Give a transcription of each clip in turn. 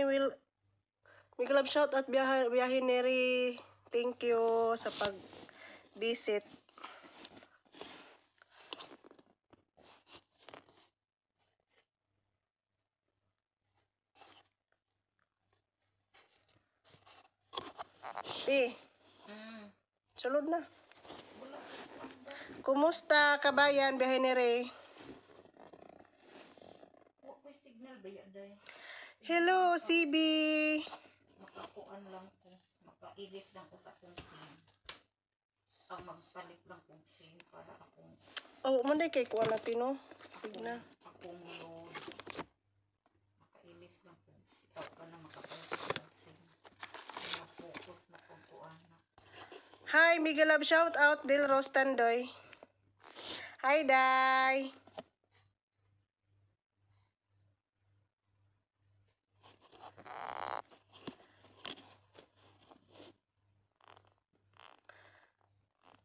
Nay Will. Big love shout at biyahe, biyahe Neri. Thank you sa pag-visit. Ti. Mm. Sulod na. Kumusta kabayan biyahe Neri? CB! Makakuan lang ko. Makailis lang ko sa kusin. Ang magpalit lang kusin para akong... Oo, oh, manday kay kuha natin, no? Sige na. Akong load. Makailis lang kusin. Ako ka na makapalit sa kusin. Makapokus na kung kuha na. Hi, Miguel Love. Shout out, Del Rostandoy. Hi, Dai.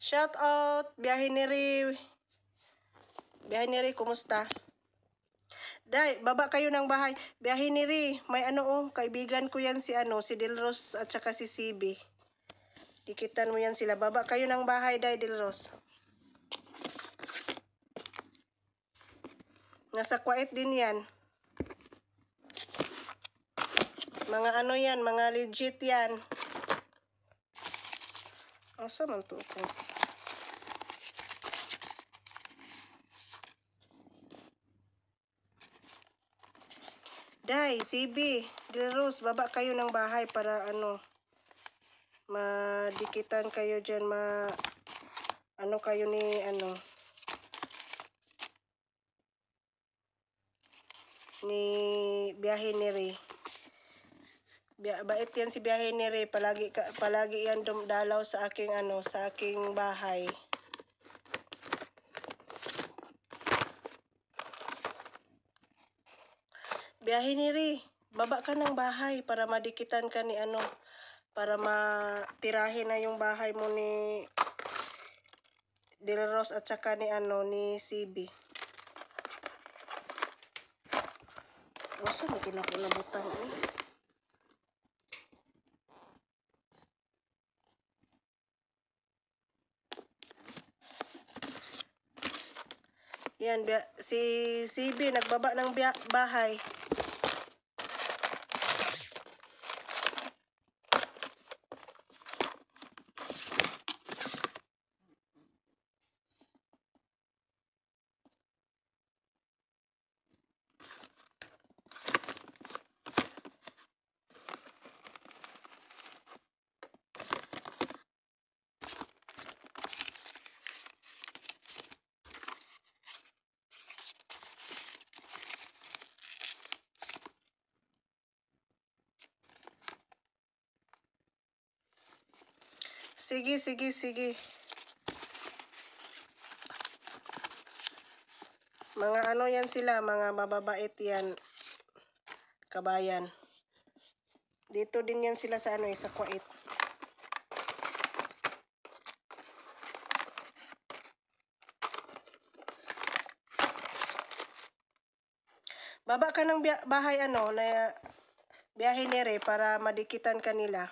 Shout out, biyahe ni Ri. Biyahe ni Ri, kumusta? Dai, baba kayo ng bahay. Biyahe ni Ri, may ano oh, kaibigan ko yan si ano, si Delros at saka si CB. Dikitan mo yan sila. Baba kayo ng bahay, Dai Delros. Nasa kwait din yan. Mga ano yan, mga legit yan. Asa man to ko? Day, CB, Dilrose, baba kayo ng bahay para ano, madikitan kayo dyan, ma, ano kayo ni, ano, ni biyahe ni Ray. Biya, bait yan si biyahe ni Ray. Palagi, palagi yan dalaw sa aking, ano, sa aking bahay. Biyahe ni Ri. Baba ka ng bahay para madikitan ka ni ano. Para matirahin na yung bahay mo ni Del Rose at saka ni ano ni CB. O saan mo kinakulabutan eh? Yan, si CB nagbaba ng bahay. Sige, sige, sige. Mga ano yan sila, mga mababait yan. Kabayan. Dito din yan sila sa ano, eh, sa Kuwait. Baba ka ng bahay ano, na biyahe nere para madikitan kanila.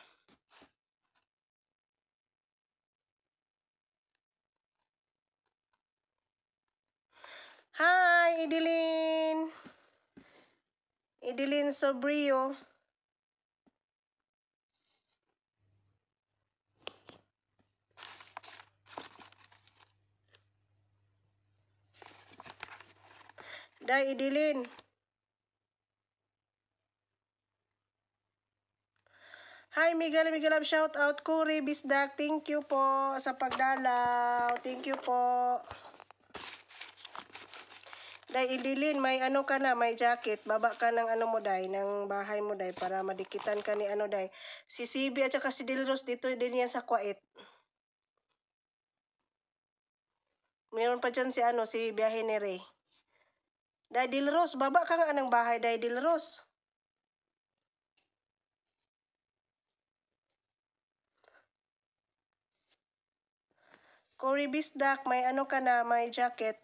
Sobrio. Day idilin. Hi Miguel, Miguel Love, shout out Corey Bisdak. Thank you po sa pagdalaw. Thank you po. Day, idilin, may ano ka na, may jacket. Baba ka ng ano mo, Day, ng bahay mo, Day, para madikitan ka ni ano, Day. Si CB at saka si Dilros, dito din yan sa kwait. Meron pa dyan si ano, si Biyahe ni Ray. Day, Dilros, baba ka nga ng bahay, Day, Dilros. Corey Bisdak, may ano ka na, may jacket.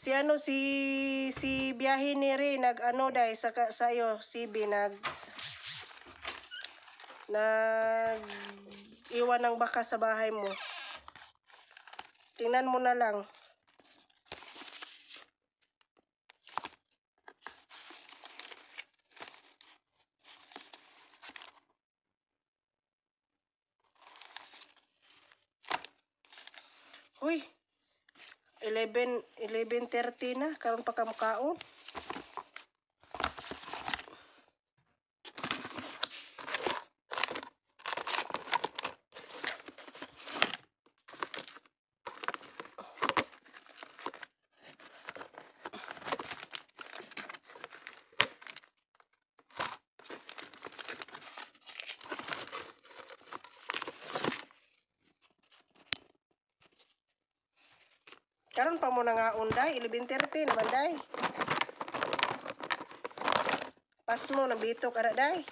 Si ano si si biyahe ni Ray nag-ano dai sa sa iyo si binag nag nag iwan ng baka sa bahay mo. Tingnan mo na lang. 11, 11.30 na. karon pa kamukaon. Oh. Ay, 11.13 man day. Pas mo, nabito ka na day.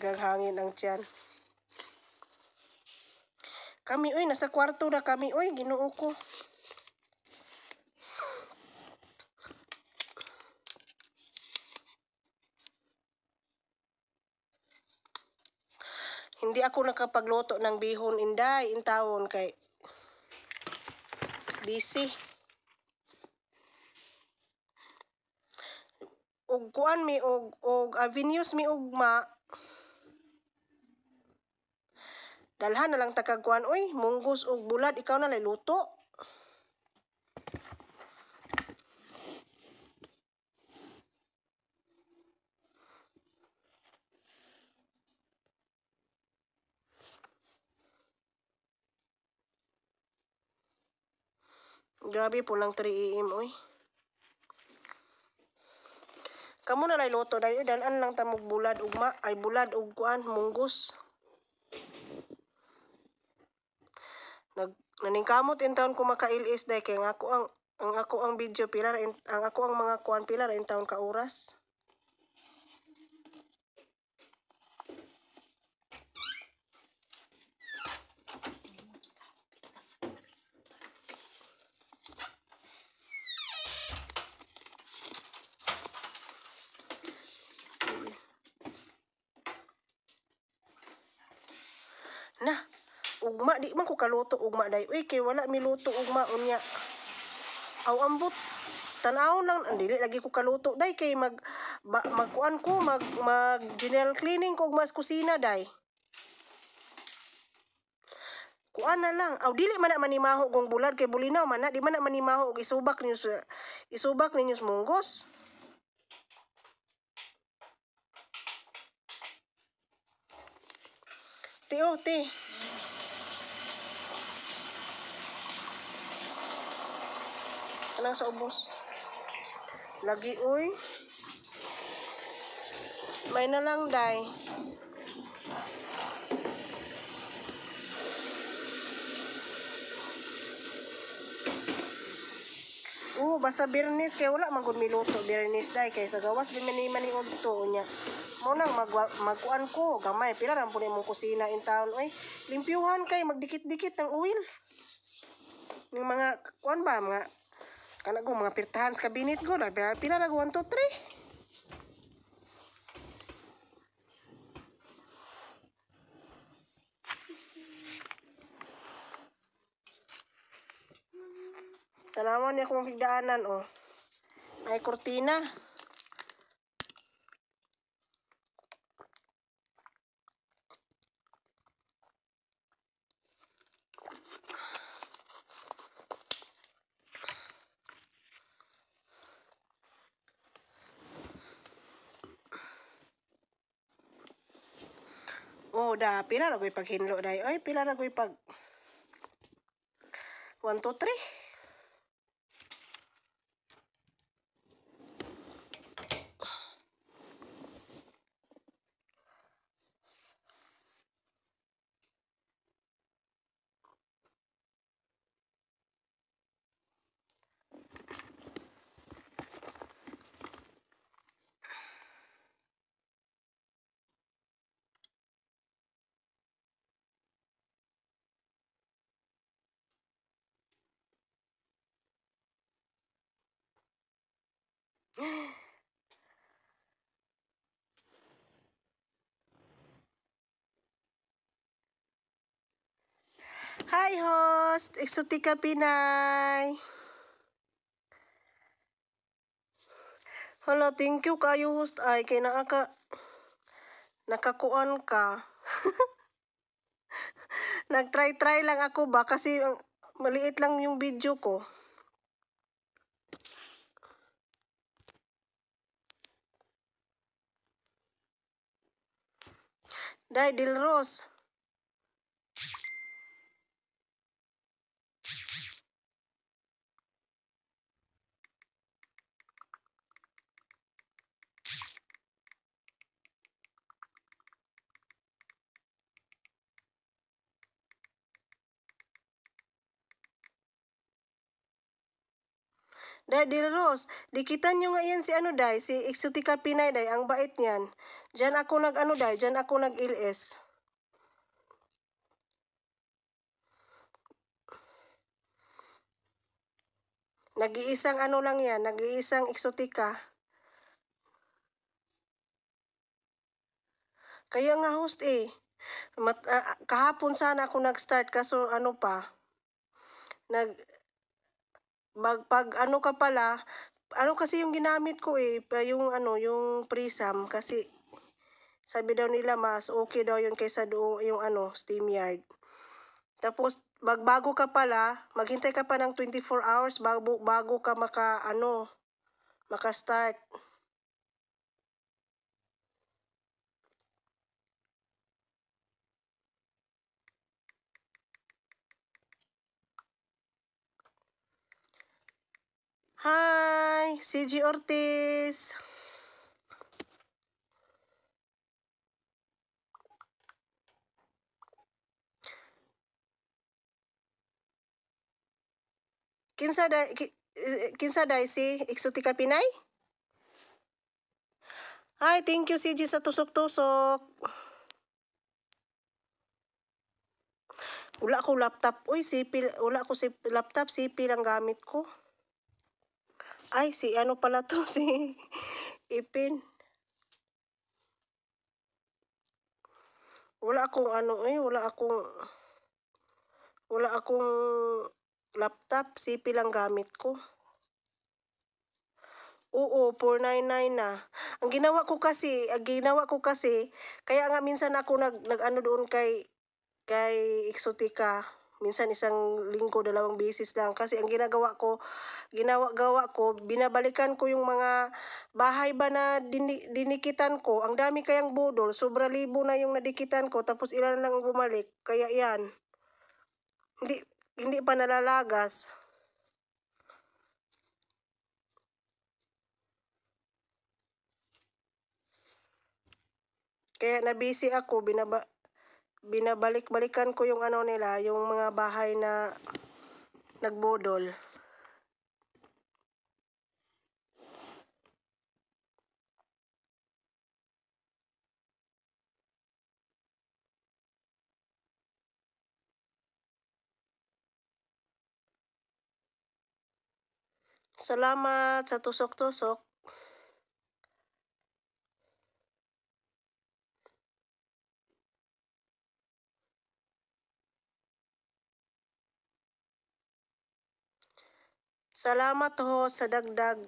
Dagang hangin ang tiyan. Kami, oy, nasa kwarto na kami, oy, ginoo ko. Hindi ako nakapagluto ng bihon, inday, intawon kay busy. Og kuan mi og og avenues mi og ma Dalhan na lang takagwan, uy, munggos og bulad, ikaw na lay luto. Grabe po lang 3 AM, oy. Kamo na lay luto, dahil dalan lang ta bulad ugma, ay bulad ug kuan, munggos. Nag naningkamot in town ko makailis day kay ang ako ang ang ako ang video pilar in, ang ako ang mga kuan pilar in town ka oras. ugma di man ko kaluto ugma day uy kay wala mi luto ugma unya aw ambot tanaw lang dili lagi ko kaluto day kay mag magkuan ko mag mag general cleaning ko mas kusina day kuan na lang aw dili man na manimaho kung bulad kay bulinaw man na di man manimaho og isubak ninyo sa isubak ninyo sa munggos Tio, ti. Oh, Kanang sa ubos. Lagi uy. May na lang day. Oo, uh, basta birnis kay wala man gud miluto birnis day kay sa gawas bimani-mani udto niya. Mo nang magkuan ko gamay pila ra pud imong kusina in town oy. Limpyuhan kay magdikit-dikit ng oil. Ng mga kuan ba mga Kana ko mga pirtahan sa kabinet ko. Pila na 1, 2, 3. Tanaman niya kung higdaanan, oh. May kurtina. da, pila na ko'y paghinlo dai Oy, pila ra ko'y pag... 1, 2, 3. Hi host, Exotica Pinay. Hala, thank you kayo host. Ay, kay naaka, nakakuan ka. Nagtry-try lang ako ba kasi maliit lang yung video ko. Daidil Rose. Day Del Rose, dikitan nyo nga yan si ano day, si Exotica Pinay day, ang bait niyan. Diyan ako nag ano day, diyan ako nag ils Nag-iisang ano lang yan, nag-iisang Exotica. Kaya nga host eh. Mat, uh, kahapon sana ako nag-start kaso ano pa. Nag magpag ano ka pala, ano kasi yung ginamit ko eh, yung ano, yung prism kasi sabi daw nila mas okay daw yun kaysa doon yung ano, steam yard. Tapos magbago ka pala, maghintay ka pa ng 24 hours bago, bago ka maka ano, maka-start. Hi, CG Ortiz. Kinsa da eh, kinsa dai si Exotica Pinay? Hi, thank you CG sa tusok-tusok. Wala ko laptop. Uy, si Wala ko si laptop. si ang gamit ko. Ay, si ano pala to, si Ipin. Wala akong ano eh, wala akong, wala akong laptop, CP lang gamit ko. Oo, 499 na. Ang ginawa ko kasi, ang ginawa ko kasi, kaya nga minsan ako nag, nag ano doon kay, kay Exotica, minsan isang linggo, dalawang bisis lang. Kasi ang ginagawa ko, ginagawa gawa ko, binabalikan ko yung mga bahay ba na dini, dinikitan ko. Ang dami kayang budol, sobra libo na yung nadikitan ko, tapos ilan lang bumalik. Kaya yan, hindi, hindi pa nalalagas. Kaya nabisi ako, binaba, binabalik-balikan ko yung ano nila, yung mga bahay na nagbodol. Salamat sa tusok-tusok. Salamat ho sa dagdag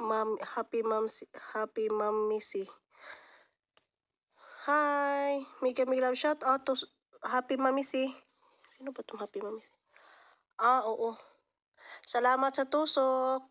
Ma'am, happy ma'am, happy ma'am Missy. Hi! Mika Mika Love, shout out to Happy Ma'am Missy. Sino ba itong Happy Ma'am Missy? Ah, oo. Salamat sa tusok.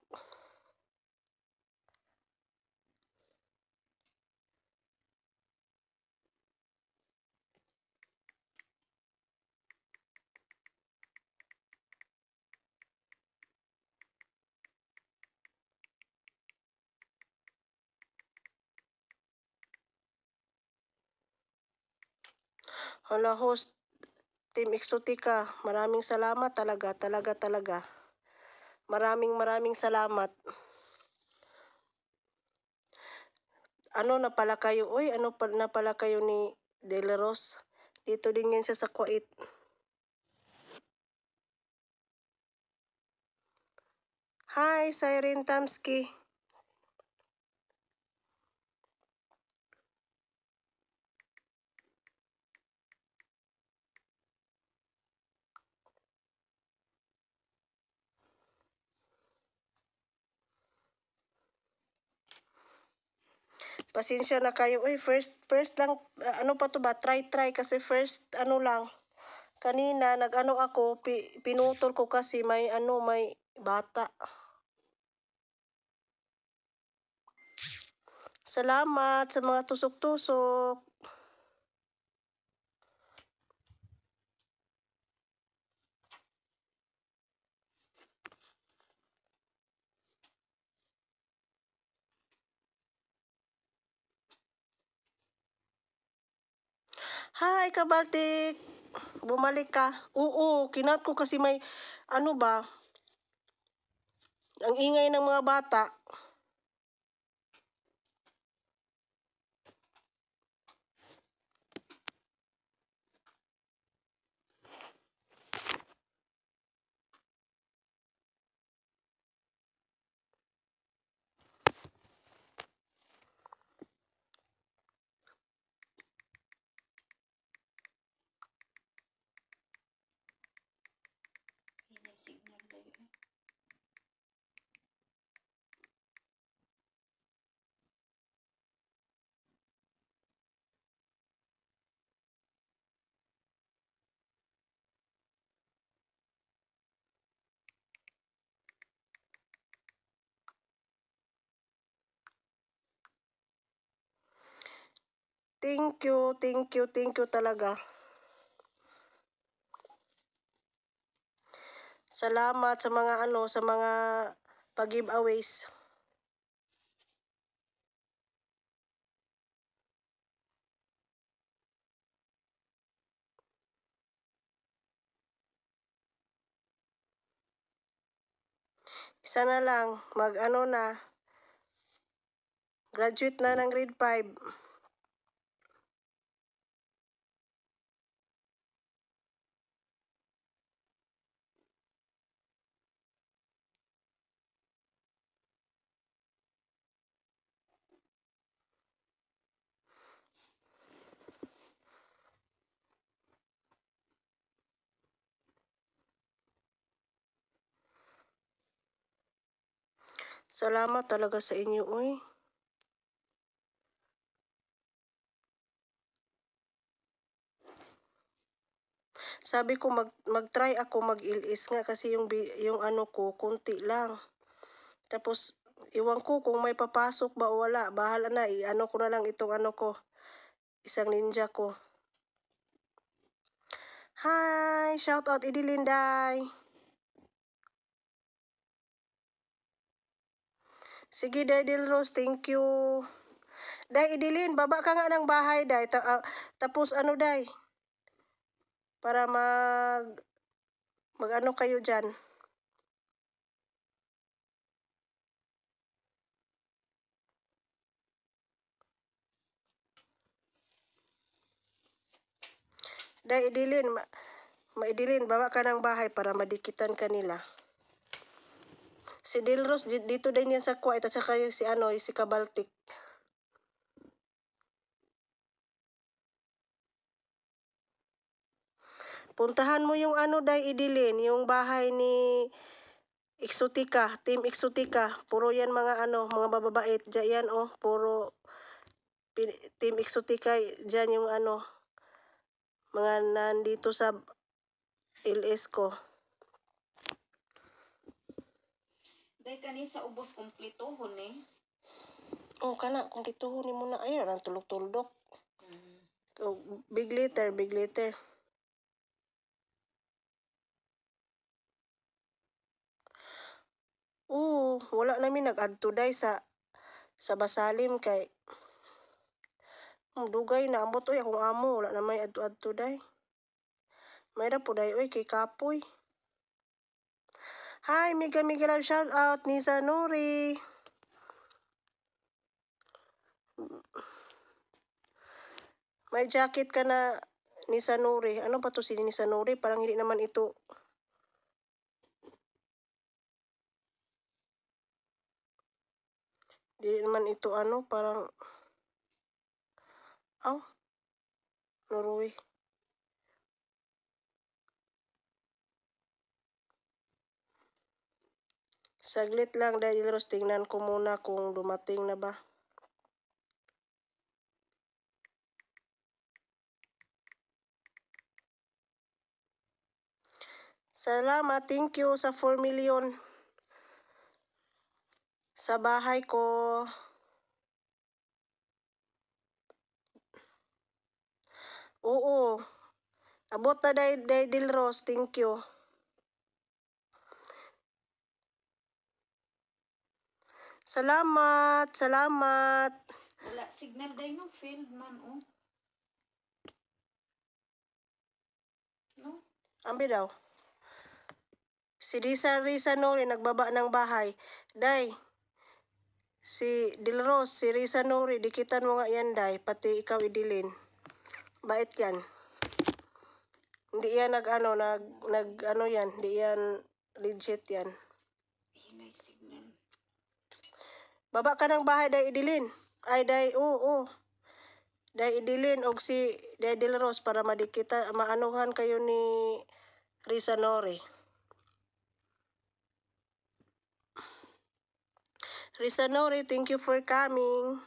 Hola host, Team Exotica, maraming salamat talaga, talaga, talaga. Maraming maraming salamat. Ano na pala kayo? Uy, ano pa, na pala kayo ni Deleros? Dito din yan siya sa Kuwait. Hi, Siren Tamski. Pasensya na kayo. Uy, first, first lang, ah, ano pa to ba? Try, try. Kasi first, ano lang, kanina, nag-ano ako, pi, pinutol ko kasi may, ano, may bata. Salamat sa mga tusok-tusok. Hi, Kabaltik! Bumalik ka. Oo, kinat ko kasi may, ano ba, ang ingay ng mga bata. Thank you, thank you, thank you talaga. Salamat sa mga ano, sa mga pag-giveaways. Isa na lang, mag ano na, graduate na ng grade 5. Salamat talaga sa inyo, uy. Sabi ko mag mag-try ako mag-ilis nga kasi yung yung ano ko kunti lang. Tapos iwan ko kung may papasok ba o wala. Bahala na, i-ano ko na lang itong ano ko. Isang ninja ko. Hi, shout out Idilinday. Sige, Day Del Rose. Thank you. Day, idilin. Baba ka nga ng bahay, Day. Ta uh, tapos ano, Day? Para mag... Mag-ano kayo dyan? Day, idilin. Ma maidilin. Baba ka ng bahay para madikitan kanila. Si Dilros, dito din yan sa Kuwait at saka si ano, si Kabaltik. Puntahan mo yung ano dai idilin, yung bahay ni Exotica, Team Exotica. Puro yan mga ano, mga bababait. Diyan oh, puro Team Exotica, diyan yung ano, mga nandito sa LS ko. Day kani sa ubos kumplitohon ni. Eh. Oh, kana kumplitohon ni muna ayo lang tulog-tuldok. Mm. Oh, big letter, big letter. Oh, wala namin nag-add today sa sa basalim kay hmm, dugay na ambot oy akong amo wala na may add to add today. Mayra po day oy kay kapoy. Hi, mega mega love shout out ni Sanuri. May jacket ka na ni Sanuri. Ano ba to si ni Sanuri? Parang hindi naman ito Hindi naman ito ano, parang... Oh, Norway. Saglit lang dahil Rose, tingnan ko muna kung dumating na ba. Salamat, thank you sa 4 million. Sa bahay ko. Oo. Abot na dahil, dahil Rose, thank you. Salamat, salamat. Wala signal din no field man oh. No? Ambi daw. Si Risa Risa Nori nagbaba ng bahay. Day, si Dilros, si Risa Nuri, dikitan mo nga yan, Day. Pati ikaw idilin. Bait yan. Hindi yan nag-ano, nag, ano nag nag ano yan. Hindi yan legit yan. Baba ka ng bahay day idilin. Ay day oo. Oh, oh. Day idilin og si Day Del Rose para madikita maanuhan kayo ni Risa Nore. Risa Nore, thank you for coming.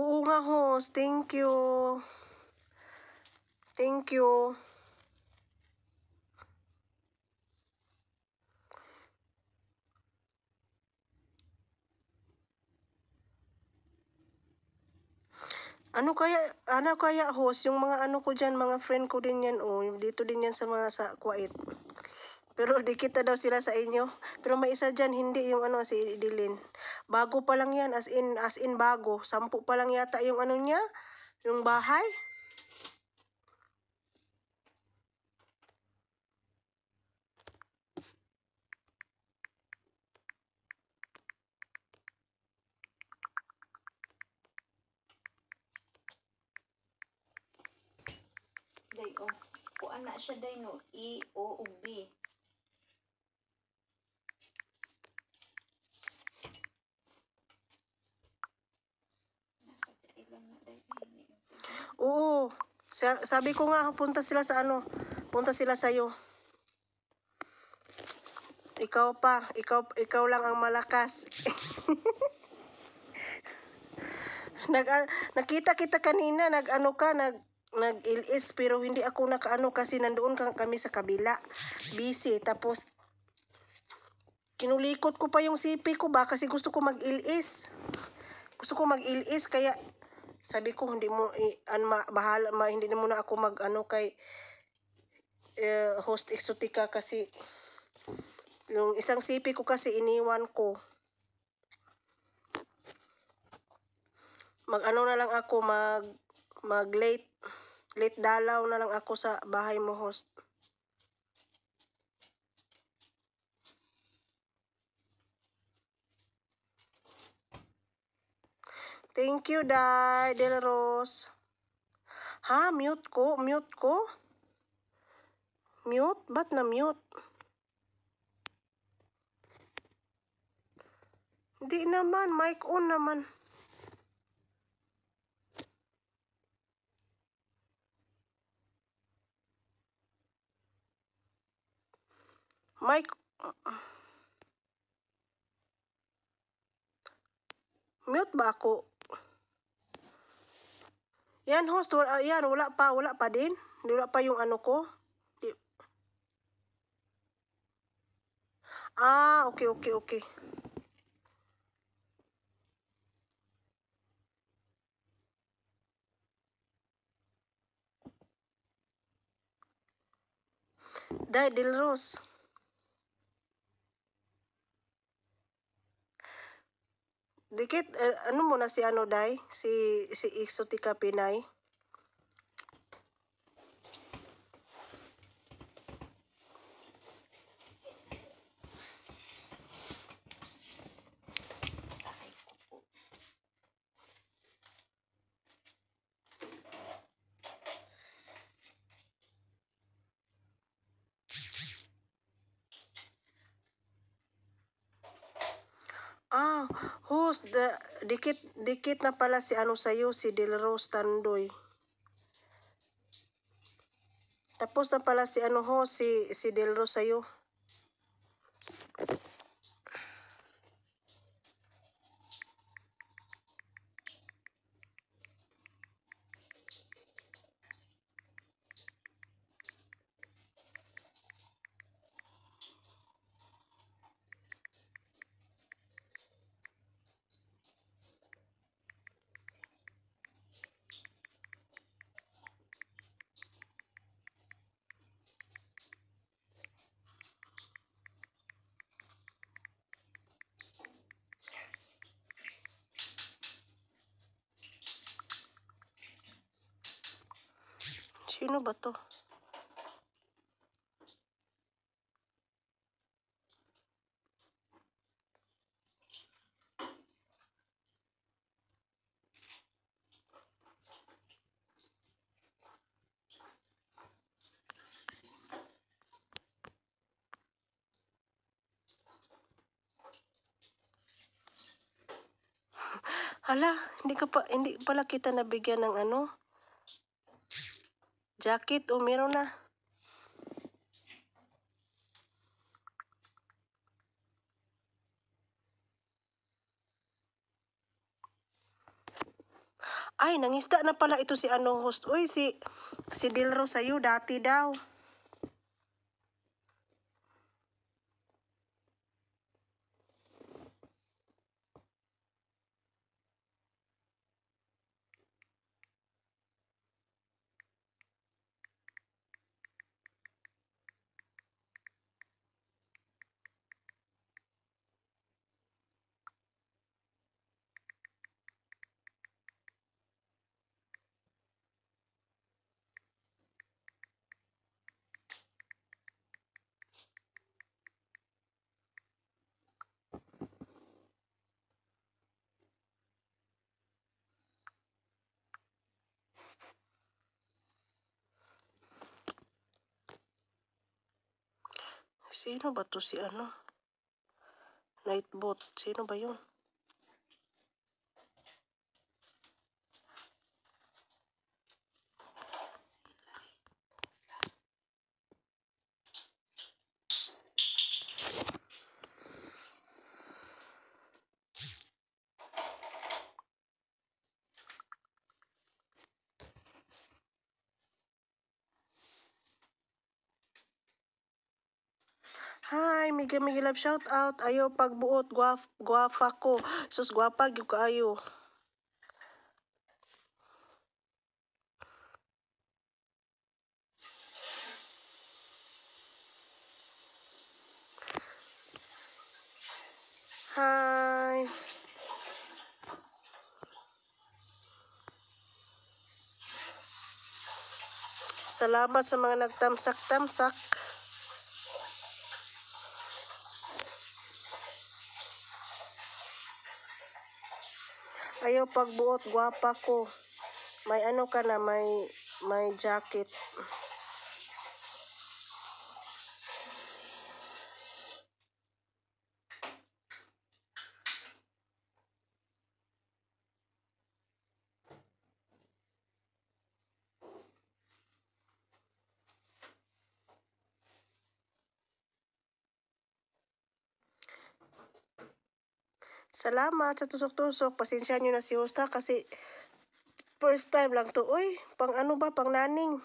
Oo nga, host. Thank you. Thank you. Ano kaya, ano kaya host, yung mga ano ko dyan, mga friend ko din yan, oh, dito din yan sa mga sa Kuwait. Pero di kita daw sila sa inyo. Pero may isa dyan, hindi yung ano, si Idilin. Bago pa lang yan, as in, as in bago. Sampu pa lang yata yung ano niya, yung bahay. day o. Oh. Kuan na siya day no. E, O, o B. Oo. Sabi ko nga, punta sila sa ano. Punta sila sa'yo. Ikaw pa. Ikaw, ikaw lang ang malakas. nag, ah, nakita kita kanina, nag-ano ka, nag, nag-ilis, pero hindi ako nakaano kasi nandoon kang kami sa kabila. Busy. Tapos, kinulikot ko pa yung CP ko ba kasi gusto ko mag-ilis. Gusto ko mag-ilis, kaya sabi ko hindi mo an bahala ma, hindi na muna ako mag ano kay uh, host exotica kasi yung isang sipi ko kasi iniwan ko. Mag ano na lang ako mag mag late late dalaw na lang ako sa bahay mo host. Thank you, Dai Del Rose. Ha? Mute ko? Mute ko? Mute? Ba't na-mute? Di naman. Mic on naman. Mic... Mute ba ako? Yan store, wala, ah, yan wala pa, wala pa din. Wala pa yung ano ko. Di. Ah, okay, okay, okay. Dai Del Rose. Dikit, eh, ano muna si ano, Day? Si, si Exotica Pinay? Ah, Rose, the, dikit, dikit na pala si ano sa'yo, si Del Rose Tandoy. Tapos na pala si ano ho, si, si Del Rose sa'yo. Ano ba to? Hala, hindi ka pa hindi pala kita nabigyan ng ano Jacket, o oh, meron na. Ay, nangista na pala ito si anong host. Uy, si, si Dilro sa'yo dati daw. Sino ba to si ano? Nightbot. Sino ba yun? Thank you, Miguel. Shout out. Ayo, pagbuot. Guaf, guafa ko. Sus, guapa. Yung kaayo. Hi. Salamat sa mga nagtamsak-tamsak. Ayaw pagbuot, gwapa ko. May ano ka na, may, may jacket. Salamat sa tusok-tusok. Pasensya nyo na si Hosta kasi first time lang to. Uy, pang ano ba? Pang naning.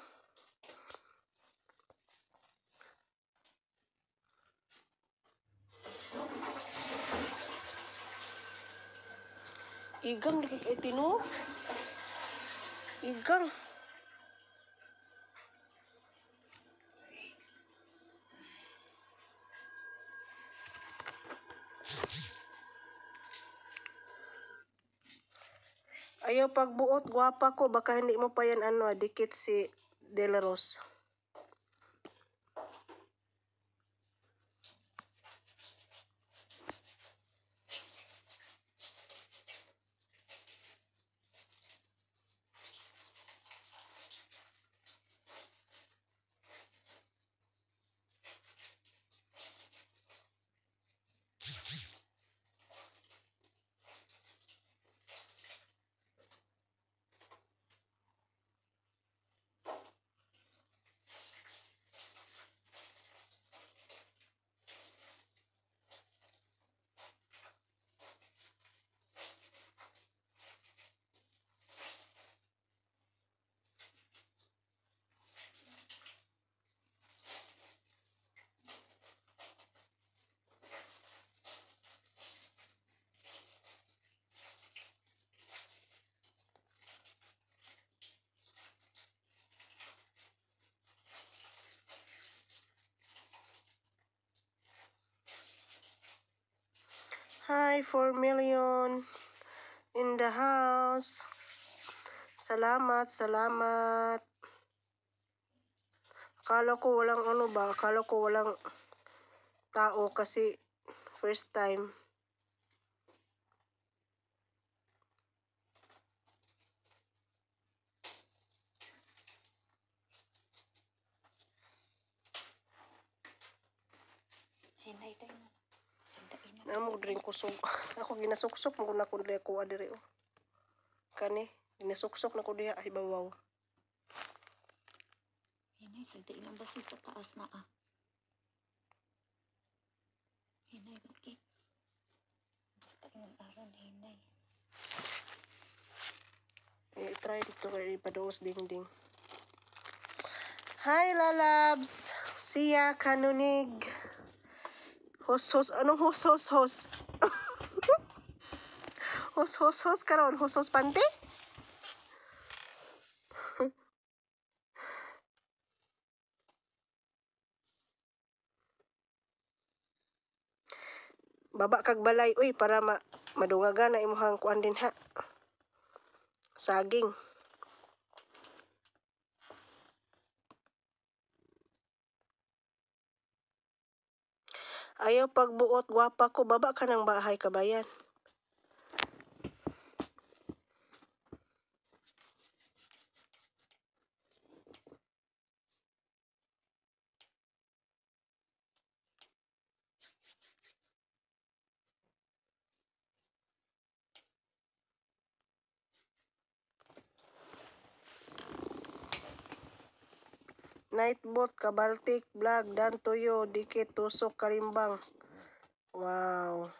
Igang, nakikaitin no? Igang. Igang. Ayaw pagbuot, guwapa ko. Baka hindi mo pa yan ano, ah, dikit si Delaros. Hi, 4 million in the house. Salamat, salamat. Akala ko walang ano ba, akala ko walang tao kasi first time. amo dring kusog ako ginasuksok mo na kun diha kuha dire oh kani ginasuksok na ko diha ay ah, bawaw hinay sa di lang basi sa taas na ah hinay bakit basta ingon aron hinay eh, try dito kay ipados ding ding Hi, lalabs! Siya kanunig! Hos, hos, ano hos, hos, hos? hos, hos, hos karon, hos, hos panty? Baba kag balay, uy, para ma madungaga na imuhang kuan din ha. Saging. Ayaw pagbuot, gwapa ko, baba ka ng bahay, kabayan. Nightbot, Kabaltik, Vlog, Dantuyo, Dikit, Tusok, Karimbang. Wow.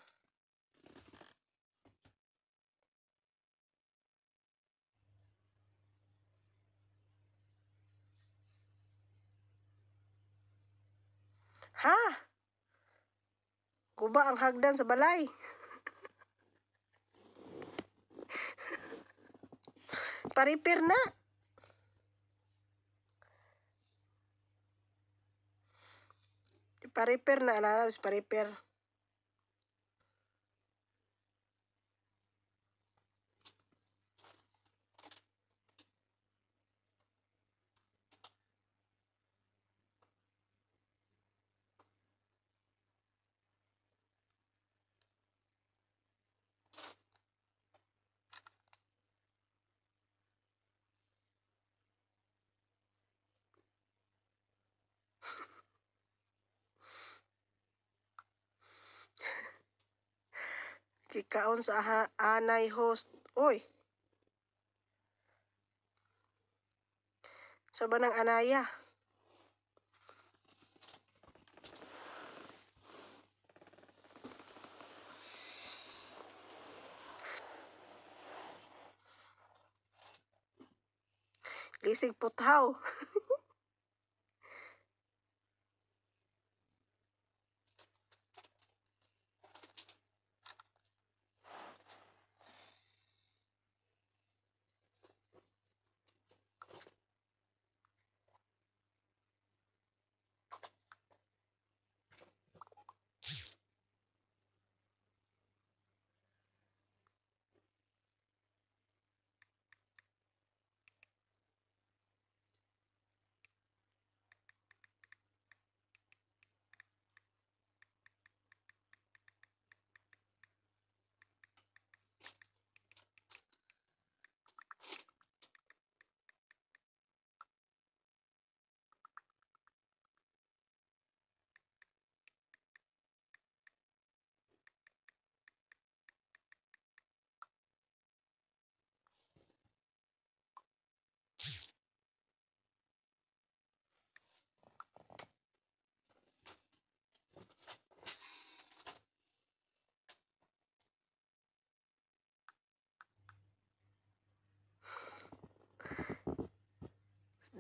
Ha? Kuba ang hagdan sa balay. Paripir na. pariper na alalabs, pariper. kaon sa aha, anay host. Oy! Sa ba ng anaya? Lisig putaw.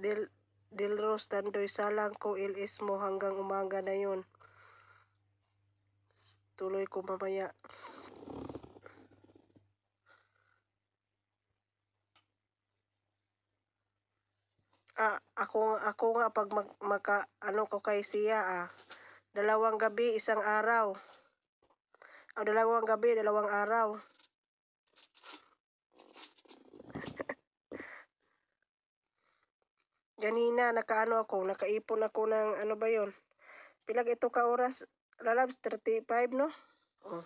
Del, Del Rose, Tandoy Salang ko ilis mo hanggang umaga na yon. Tuloy ko mamaya. Ah, ako ako nga pag mag, maka ano ko kay siya ah. Dalawang gabi, isang araw. O, ah, dalawang gabi, dalawang araw. Ganina, nakaano ako, nakaipon ako ng ano ba yon Pilag ito ka oras, lalabs, 35 no? Oh.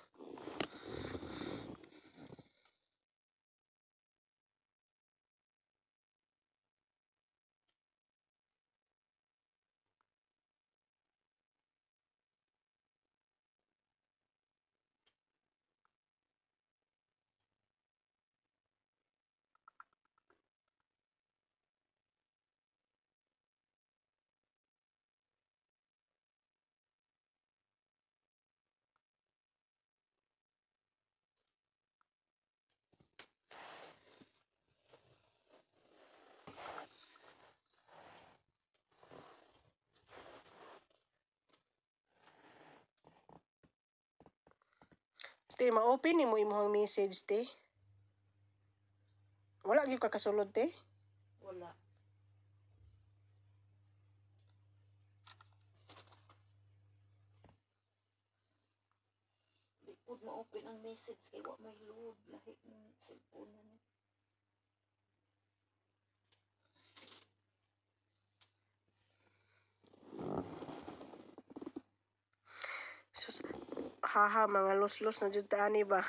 Te, ma ni mo imong message, te. Wala gyud ka kasulod, te? Wala. Huwag ma-open ang message kay wa may load lahi ng cellphone haha mga los na jud ani ba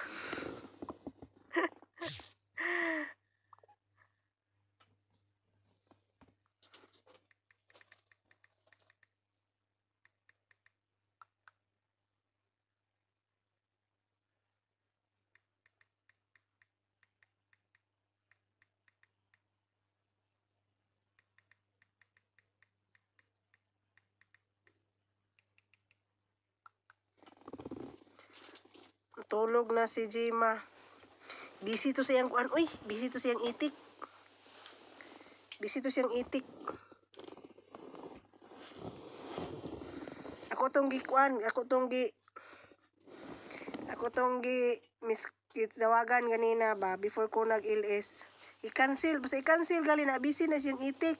Tulog na si Jima. Busy to siyang kuan. Uy, busy to siyang itik. Busy to siyang itik. Ako tong gikuan, ako tong gi Ako tong gi mis tawagan ganina ba before ko nag-LS. I-cancel, basta i-cancel gali na busy na siyang itik.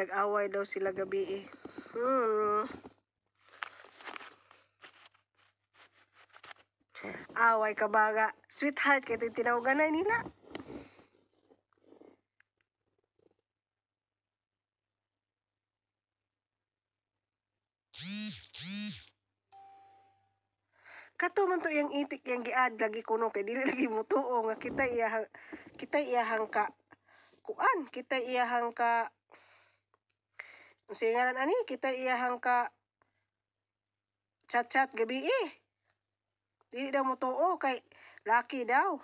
Nag-away daw sila gabi eh. Hmm. Away ka baga. Sweetheart, kaya ito'y tinawagan na nila. Kato man to yang itik yang giad lagi kuno kay dili lagi mo tuo nga kita iyahang kita iyahang ka kuan kita iyahang ka Masingaran ani, kita iya hangka chat-chat gabi eh. Dili daw mo tuo kay laki daw.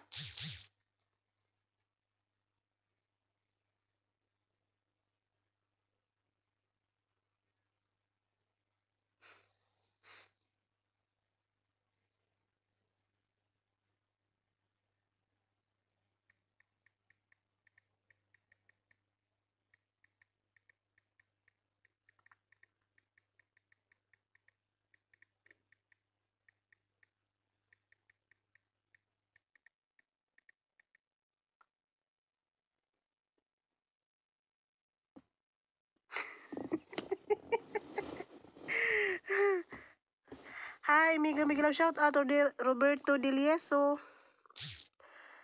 Hi, mega mega love shout out de Roberto Dilieso.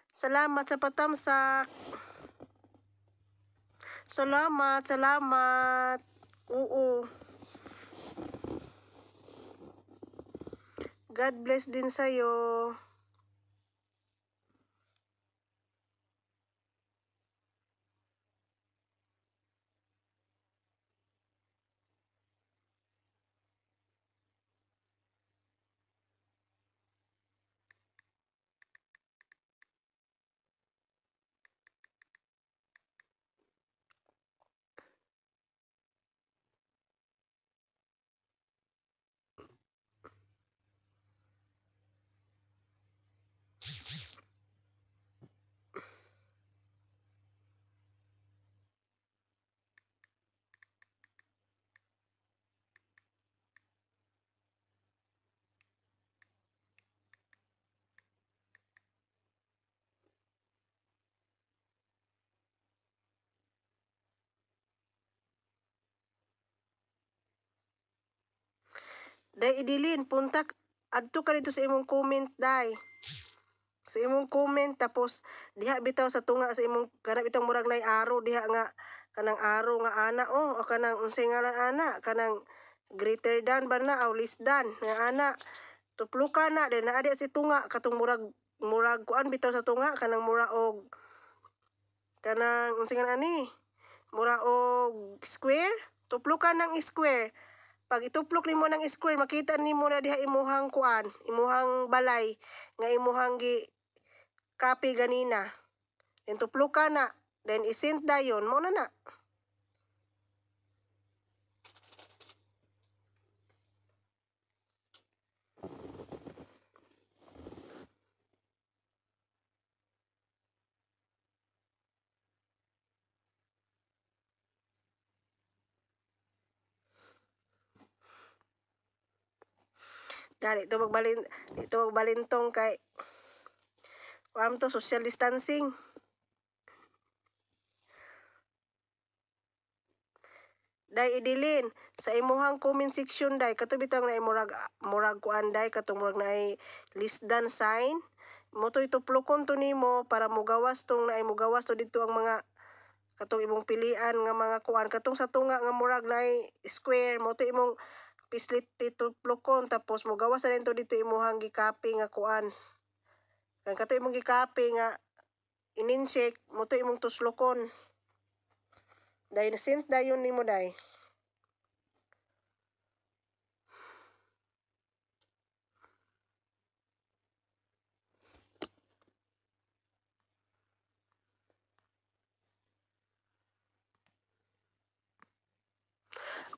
Salamat sa patamsak. Salamat, salamat. Oo. God bless din sa'yo. Day idilin, punta adto ka dito sa imong comment day. Sa imong comment tapos diha bitaw sa tunga sa imong kana itong murag nay aro diha nga kanang aro nga ana oh o kanang unsay nga ana kanang greater than ba na aw less than nga ana tuplo ka na dahil na adi si tunga katong murag murag kuan bitaw sa tunga kanang mura og kanang unsay nga ani mura og square tuplo ka ng square pag ituplok nimo ng square, makita nimo na diha imuhang kuan, imuhang balay, nga imuhang gi copy ganina. Then tuplukan na, then isint dayon, mo na na. Dali, ito magbalin, ito magbalintong kay, kuam to, social distancing. Day idilin sa imuhang comment section dai katubitang na imurag murag kuan day katong murag na list dan sign mo to plukon to nimo para mo gawas tong na mo gawas to dito ang mga katong ibong pilian nga mga kuan katong sa tunga nga murag na square mo imong pislit tito plukon tapos mo gawa sa nito dito imuhang gikapi nga kuan kan kato imong gikapi nga ininsik mo to imong tuslokon dahil sint dayon nimo day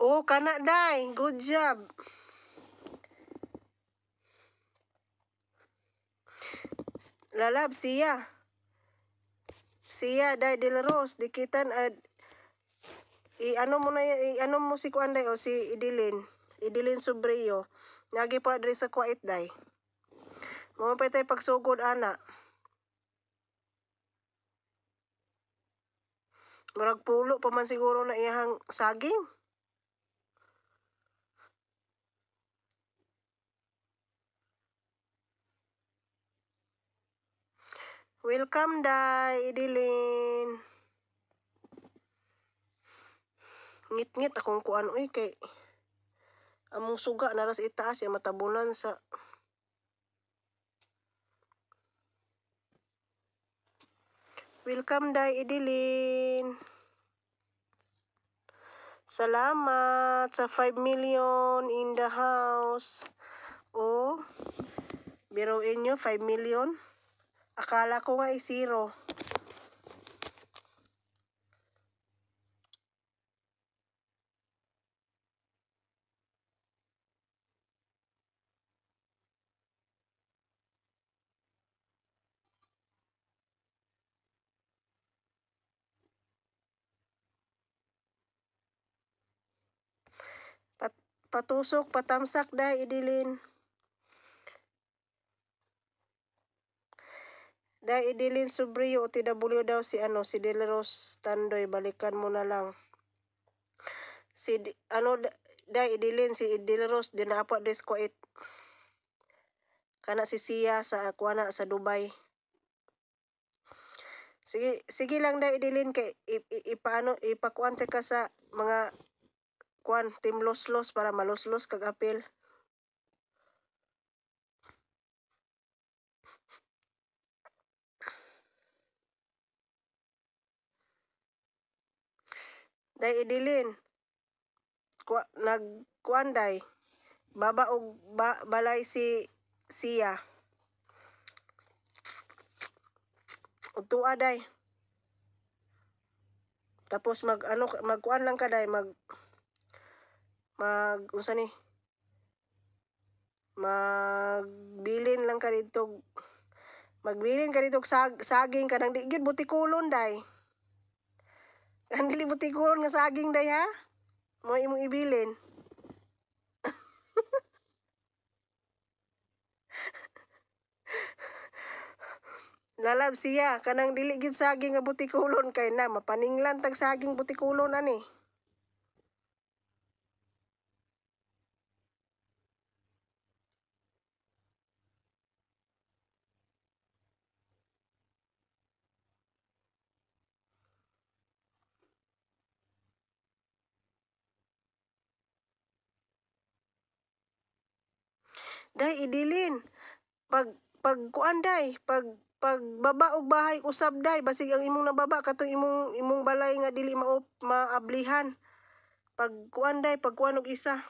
Oh, kana dai. Good job. Lalab siya. Siya dai Del Rose dikitan at eh, i ano mo na i ano mo si Kuanday o si Idilin. Idilin Sobreyo. Nagi pa diri sa Kuwait dai. Mo pa tay pagsugod ana. Murag pulo pa man siguro na iyang saging. Welcome, Day, Idilin. Ngit-ngit akong kuan uy kay among suga naras itaas ya matabunan sa Welcome, Day Idilin. Salamat sa 5 million in the house. O, biruin nyo, 5 million. Akala ko nga ay zero. patusok, patamsak da, idilin. Dahil idilin sobrio o TW daw si ano, si Delros Tandoy, balikan mo na lang. Si, ano, dahil idilin si Delros, dinapa des ko Kana si Sia sa Aquana sa Dubai. Sige, sige lang dai idilin kay ipaano ipakuante ka sa mga kuan team los los para maloslos kag apil. Day idilin. nagkuanday nagkuan Baba og ba, balay si siya. Utua day. Tapos mag ano magkuan lang ka day mag mag unsa ni? Magbilin lang ka dito magbilin ka dito sag, saging ka ng digid butikulon day. Ang dilibutikuron nga saging day ha. Mo imong ibilin. Lalab siya kanang dili gyud saging nga butikulon kay na mapaninglan tag saging butikulon ani. Day, idilin. Pag, pag kuan day, pag pagbaba og bahay usab day basig ang imong nababa katong imong imong balay nga dili ma maablihan pag kuan day pag kuan og isa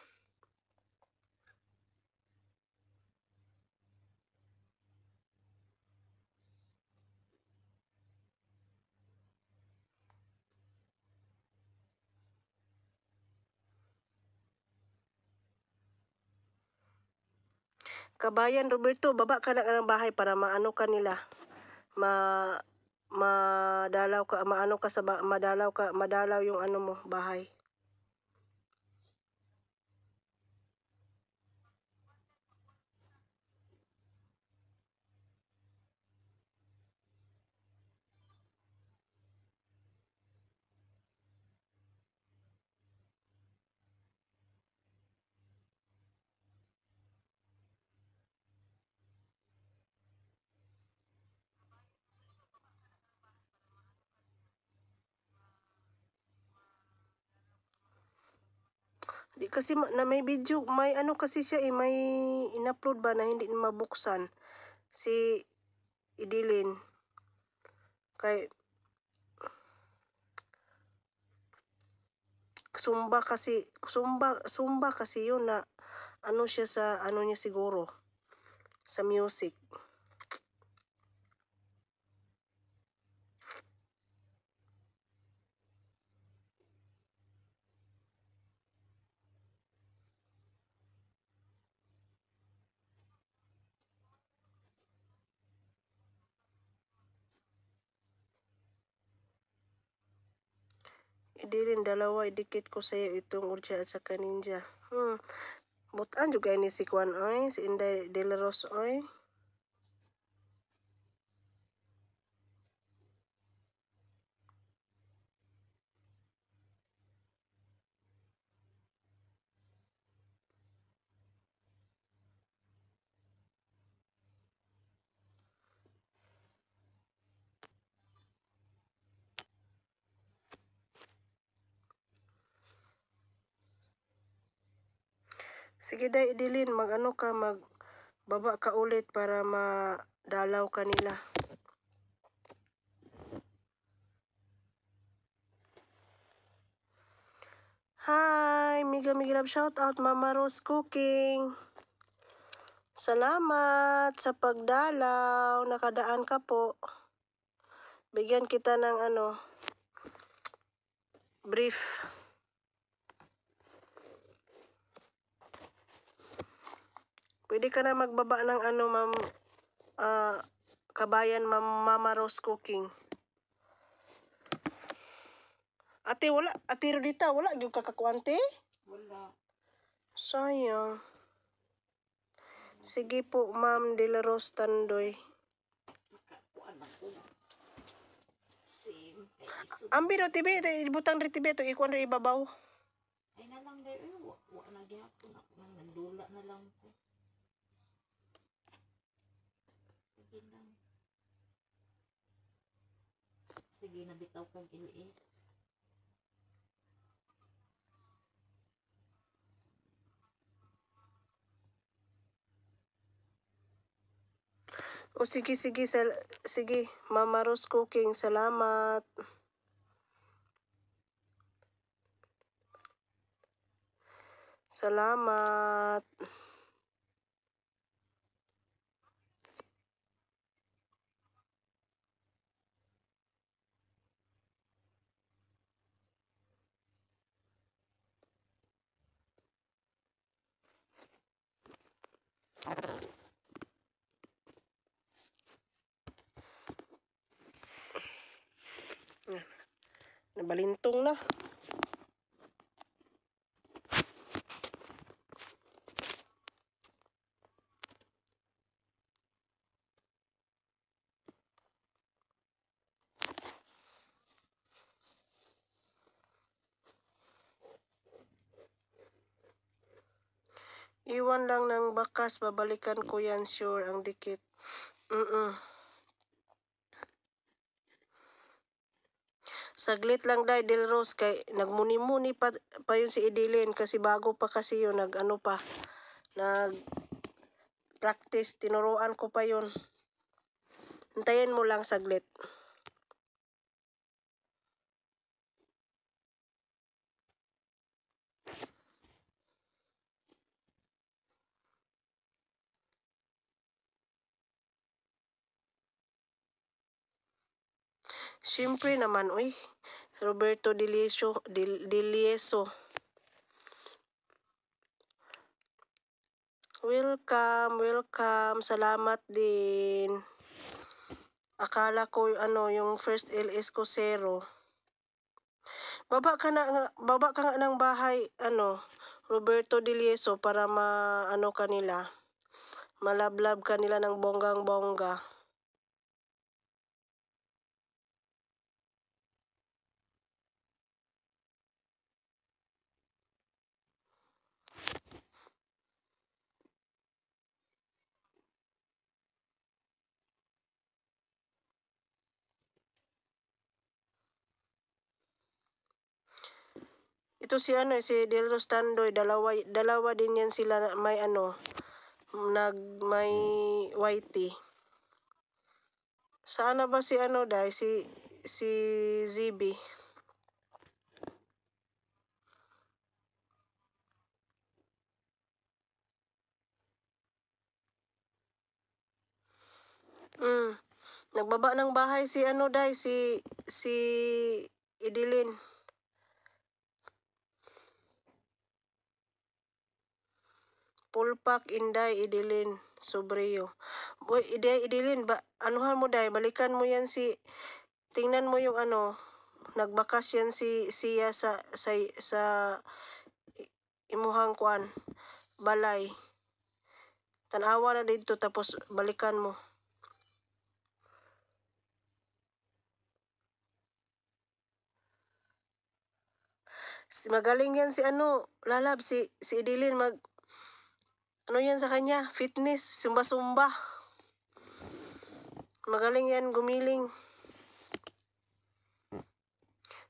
Kabayan Roberto, baba ka na ka ng bahay para maano ka nila. Ma madalaw ka, maano ka sa ba, madalaw ka, madalaw yung ano mo, bahay. kasi na may video, may ano kasi siya eh, may in-upload ba na hindi mabuksan si Idilin. Kay Sumba kasi Sumba Sumba kasi 'yun na ano siya sa ano niya siguro sa music. dilin dalawa idikit ko sa iyo itong urja at saka ninja. Hmm. Butan juga ini si Kwan oy, si Inday Delaros oy. Sige dai, idilin. Magano ka, mag baba ka ulit para madalaw ka nila. Hi! Miga Miga shout out Mama Rose Cooking. Salamat sa pagdalaw. Nakadaan ka po. Bigyan kita ng ano, brief. Pwede ka na magbaba ng ano, ma'am, uh, kabayan, ma'am, Mama Rose Cooking. Ate, wala. Ate Rodita, wala. Yung kakakwante? Wala. Sayang. Sige po, ma'am, De La Rose Tandoy. Ang bino, tibi, butang rin tibi, ito, ikuan rin ibabaw. ginabitaw kong ilis. O oh, sige, sige, sal sige, Mama Rose Cooking, salamat. Salamat. Ah, nabalintong na. Iwan lang ng bakas, babalikan ko yan sure, ang dikit. Mm-mm. Saglit lang dahil Del Rose kay nagmuni-muni pa, pa yun si Edilin kasi bago pa kasi yun nag ano pa nag practice tinuruan ko pa yun. Hintayin mo lang saglit. Siyempre naman, uy, Roberto Delieso. Delieso. Welcome, welcome. Salamat din. Akala ko ano, yung first LS ko zero. Baba ka na baba ka nga ng bahay ano, Roberto Delieso para ma ano kanila. Malablab kanila ng bonggang-bongga. Ito si ano, eh, si Del Rostandoy, eh, dalawa, dalawa din yan sila may ano, nag may whitey. Sana ba si ano dai si si ZB? Mm. Nagbaba ng bahay si ano dai si si Idilin. Pulpak, Inday, Idilin, Sobrio. Boy, Inday, Idilin, ba, anuhan mo, Day, balikan mo yan si, tingnan mo yung ano, nagbakas yan si siya sa, sa, sa imuhang kwan, balay. Tanawa na dito, tapos balikan mo. Si magaling yan si ano, lalab, si, si Idilin, mag, ano yan sa kanya? Fitness, sumba-sumba. Magaling yan, gumiling.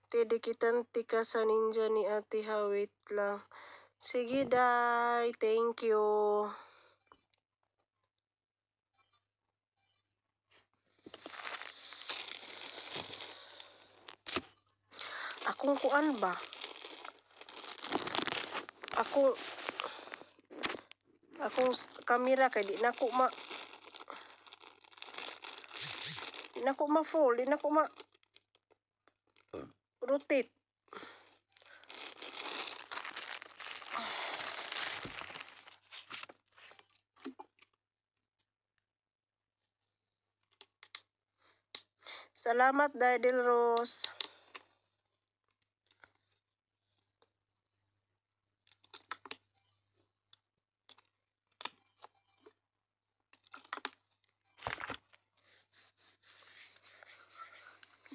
Tidikitan tika sa ninja ni Ate Hawit lang. Sige, Day. Thank you. Akong kuan ba? Ako Akong kamera kay di na ko ma Di na ko ma full, di na ma rotate. Salamat Daddy Rose.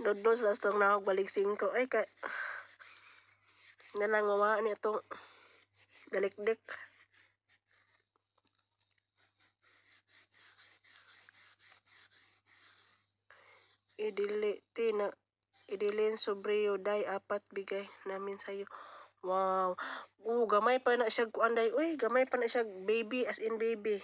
nudnos sa itong nakagbalik 5. Ay, ka Nalangawa ni itong dalikdik. Idili, tina, idilin sobriyo, day, apat bigay namin sa'yo. Wow. Oh, gamay pa na siya kuanday. Uy, gamay pa na siya baby as in baby.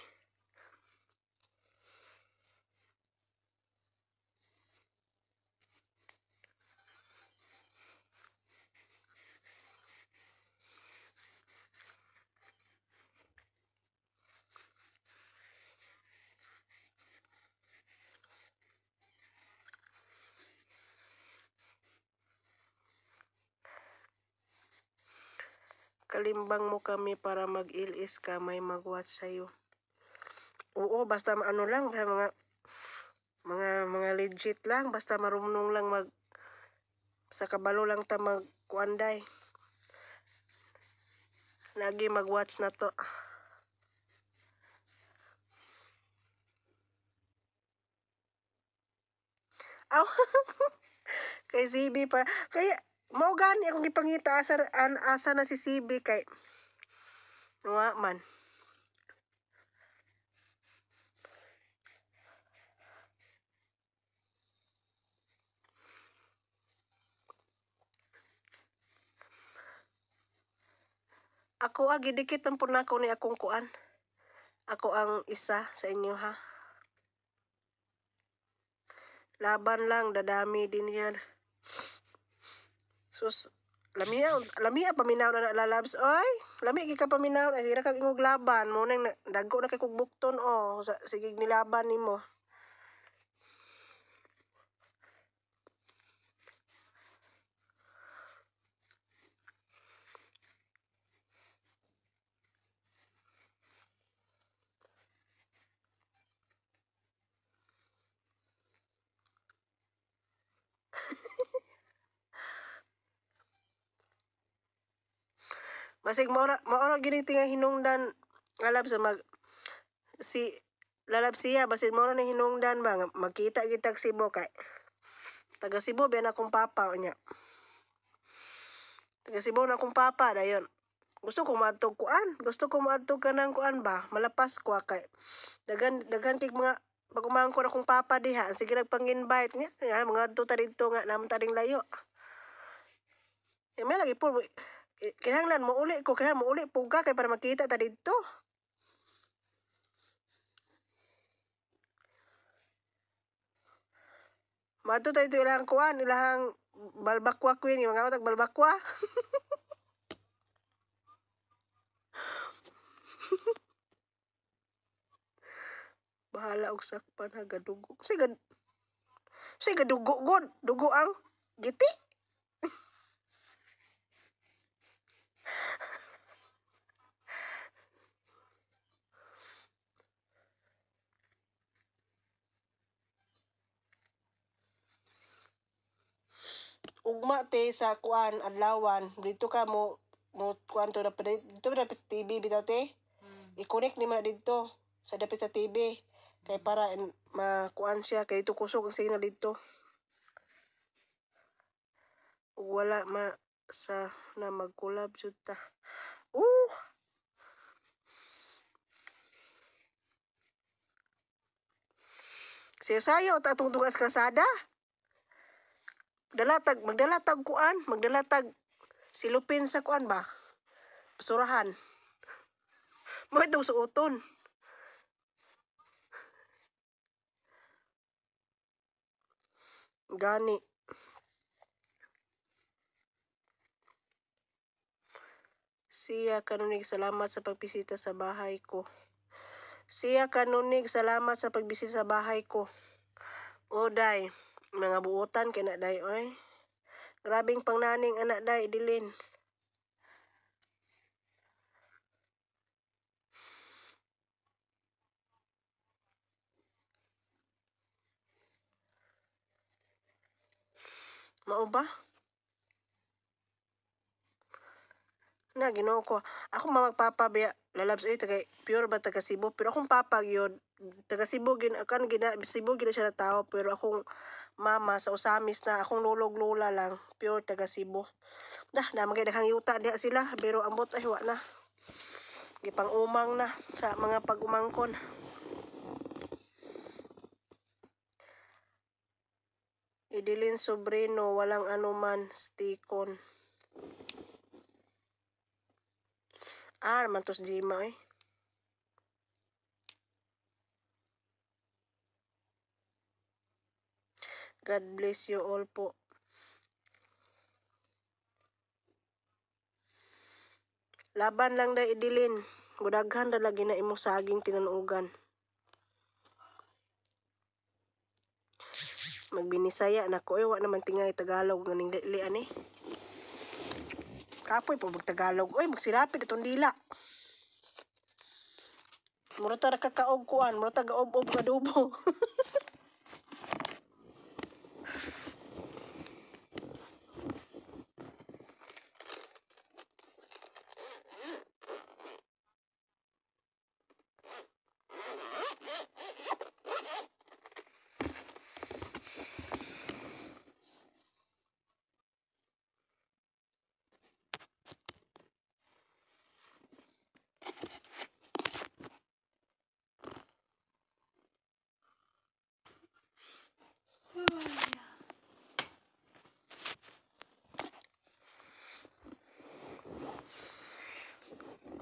ipalimbang mo kami para mag-ilis ka, may magwatch sa'yo. Oo, basta ano lang, mga, mga, mga legit lang, basta marunong lang mag, sa kabalo lang ta magkuanday. Lagi mag-watch na to. Aw! kay ZB pa. Kaya, mao gani akong ipangita asa an, asa na si CB kay nga man Ako agi ah, dikit man po ni akong kuan. Ako ang isa sa inyo ha. Laban lang, dadami din yan. Sus, lamiya, lamiya paminaw na lalabs. Oy, lami ka paminaw. Sige sira kag ingog laban. Muna yung dago na kay kugbukton. O, oh. sige nilaban ni mo. Basig maura maura gini tinga hinungdan alab sa mag si lalab siya basig maura ni hinungdan ba makita kita si kay taga Cebu ben akong papa niya. Taga Cebu na akong papa dayon. Gusto ko maadtog kuan, gusto ko maadtog kanang kuan ba, malapas ko kay dagan dagan tig mga pagkumahan ko na kung papa diha, sige pang invite niya. Nga, mga tuta dito nga, naman taring layo. E, may lagi po, kinahanglan mo uli ko kaya mo uli puga kay para makita ta didto Mato tayo ito ilang kuan, ilang balbakwa queen, yung mga utag balbakwa. Bahala og sakpan ha gadugo. Sige, sige gadugo god, dugo ang giti. ugma sa kuan adlawan dito ka mo mo kuan to dapat dito dapat TV bitaw te mm. i-connect ni man dito sa dapat sa TV kay para in, makuan siya kay dito kusog ang signal dito wala ma sa na magkulab jud ta uh Siya sayo, tatong dugas krasada dalatag magdalatag kuan magdalatag silupin sa kuan ba surahan mo itong suoton gani Siya Kanunig, salamat sa pagbisita sa bahay ko. Siya Kanunig, salamat sa pagbisita sa bahay ko. Oday mga buutan kay na day oy grabing pangnaning anak day dilin mao ba na ginoo ko ako mamagpapabiya lalabs oy taga pure ba taga Cebu pero akong papa gyud taga Cebu gin akan gina Cebu gina siya na tao pero akong mama sa usamis na akong lolog lola lang pure taga Cebu dah na magay daghang yuta diha sila pero ambot ay wa na gipang umang na sa mga pagumangkon Idilin sobrino, walang anuman, stikon. Ah, naman tos Jima eh. God bless you all po. Laban lang da idilin. Gudaghan da lagi na imo saging tinanugan. Magbinisaya na ko. Ewa naman tingay Tagalog. Nganing lian eh. Kapoy po magtagalog. Uy, magsirapit itong dila. Murata na kakaog kuan. Murata gaob-ob ka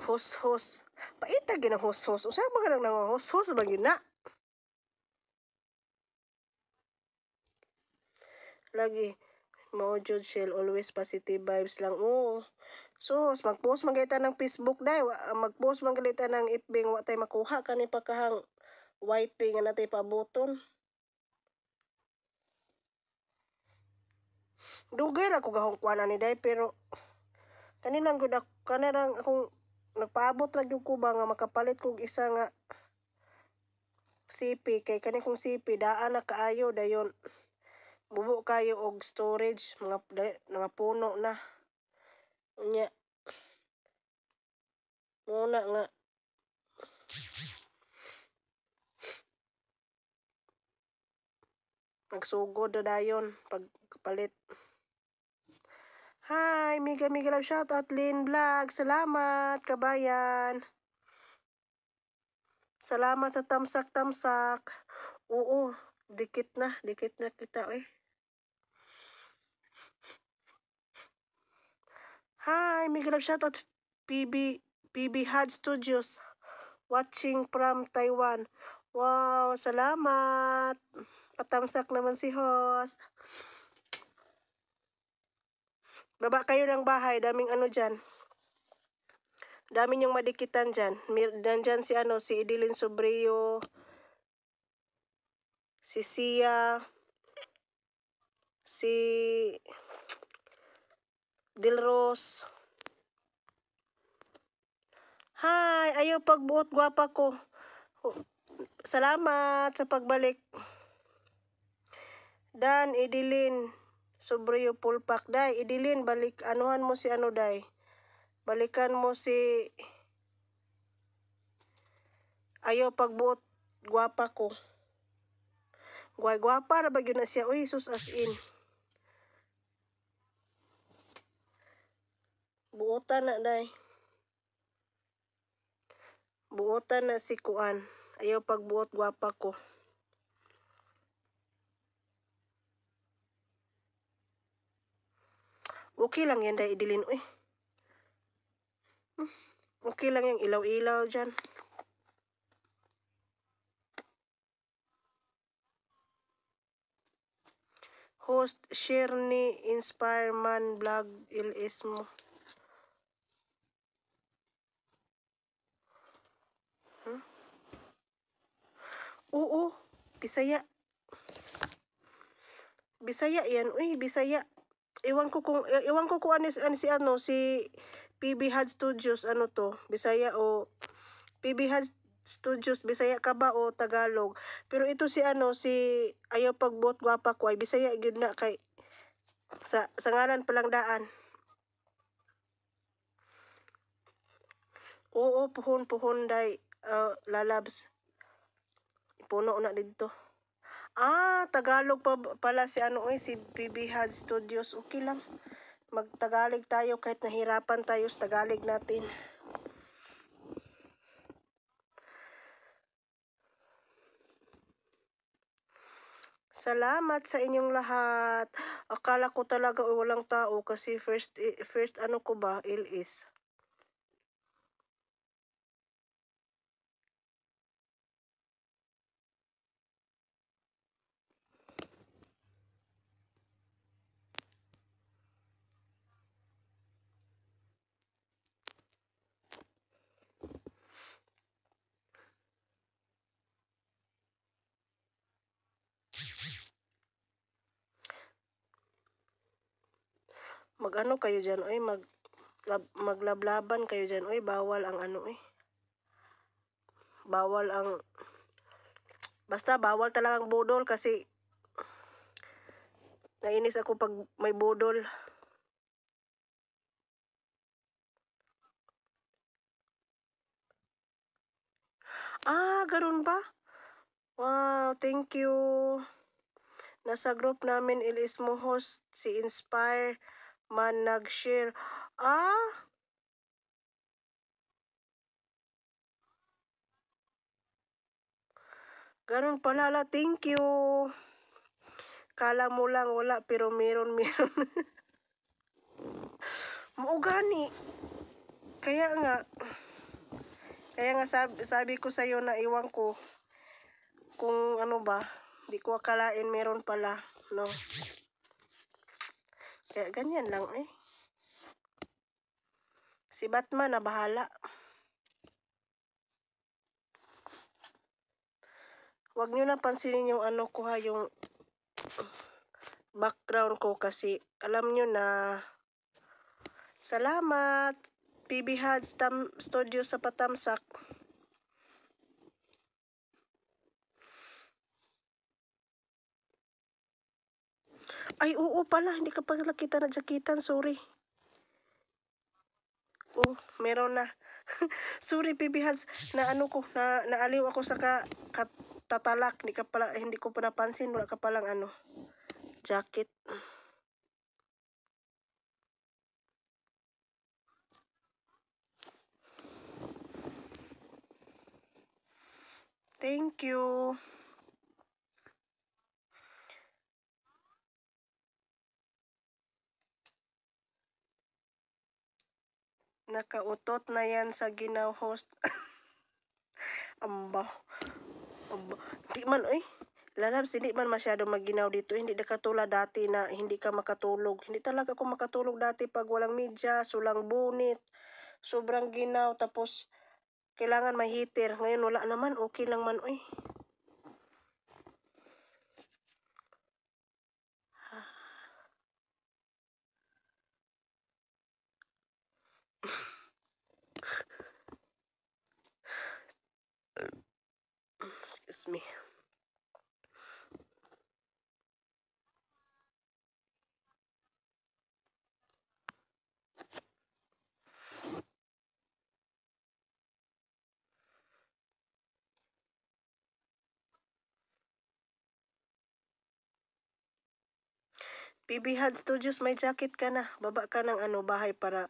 hos-hos. Paita gina hos-hos. Usa ba ka nang hos-hos ba yun na? Lagi, mao jud shell always positive vibes lang. Oo. So, mag-post man kita ng Facebook dai, mag-post man kita ng FB wa tay makuha kani pagkahang kahang whiting nga natay pabuton. Dugay ra ko gahong kwana ni dai pero kanilang gud ako kanilang akong nagpaabot lang yung kuba nga makapalit kog isa nga CP kay kani kong CP daan na kaayo dayon bubo kayo og storage mga mga puno na nya muna nga nagsugod na dayon pagpalit Hi, mega mega love shoutout Lynn Vlog. Salamat kabayan. Salamat sa tamsak-tamsak. Oo, dikit na, dikit na kita eh. Hi, mega love shoutout PB PB Had Studios watching from Taiwan. Wow, salamat. Patamsak naman si host. Baba kayo ng bahay, daming ano dyan. Daming yung madikitan dyan. Nandyan si ano, si Idilin Sobrio, si Sia, si Dilros. Hi, ayaw pagbuot, gwapa ko. Salamat sa pagbalik. Dan, Idilin sobriyo pulpak pack day idilin balik anuhan mo si ano day balikan mo si ayo pagbuot guwapa ko guwai guwapa ra ba na siya uy sus as in buotan na day buotan na si kuan ayo pagbuot guwapa ko Okay lang yan dahil idilin. Uy. Hmm, okay lang yung ilaw-ilaw dyan. Host, share ni Inspireman Vlog LS mo. Hmm? Oo, Bisaya. Bisaya yan. Uy, Bisaya iwan ko kung, iwan e, ko kung ano, ano si ano, si ano, PB Had Studios, ano to, Bisaya o, PB Had Studios, Bisaya ka ba o Tagalog. Pero ito si ano, si Ayaw Pagbot Gwapa ko ay Bisaya, gyud na kay, sa, sa ngalan lang daan. Oo, puhon, puhon, day, uh, lalabs. Puno una dito. Ah, Tagalog pa pala si ano eh, si BB Had Studios. Okay lang. Magtagalog tayo kahit nahirapan tayo sa Tagalog natin. Salamat sa inyong lahat. Akala ko talaga oh, walang tao kasi first eh, first ano ko ba, ilis. ano kayo dyan, oy, mag, lab, maglablaban kayo dyan, oy, bawal ang ano, eh. Bawal ang, basta bawal talagang budol kasi, nainis ako pag may budol. Ah, ganun ba? Wow, thank you. Nasa group namin, Ilis host si Inspire, man nag-share. Ah! Ganun pala la, thank you. Kala mo lang wala pero meron meron. Maugani. Kaya nga kaya nga sabi, sabi ko sa iyo na iwan ko kung ano ba, di ko akalain meron pala, no. Kaya ganyan lang eh. Si Batman na bahala. Huwag nyo na pansinin yung ano ko ha, yung background ko kasi alam nyo na salamat PB Had Studio sa Patamsak. Ay, oo pala. Hindi ka pa nakita na jakitan. Sorry. Oh, meron na. Sorry, baby has. Na ano ko, na, naaliw ako sa ka, katatalak. Hindi, ka pala, eh, hindi ko pa napansin. Wala ka palang ano, jacket. Thank you. Nakautot na yan sa Ginaw host. Ambaw. Ambaw. Di man, oy. Lalabs, hindi man masyado maginaw dito. Hindi na katulad dati na hindi ka makatulog. Hindi talaga ako makatulog dati pag walang media, sulang bunit, sobrang ginaw. Tapos, kailangan may heater. Ngayon, wala naman. Okay lang man, oy. Excuse me. PB Hod Studios, may jacket ka na. Baba ka ng ano, bahay para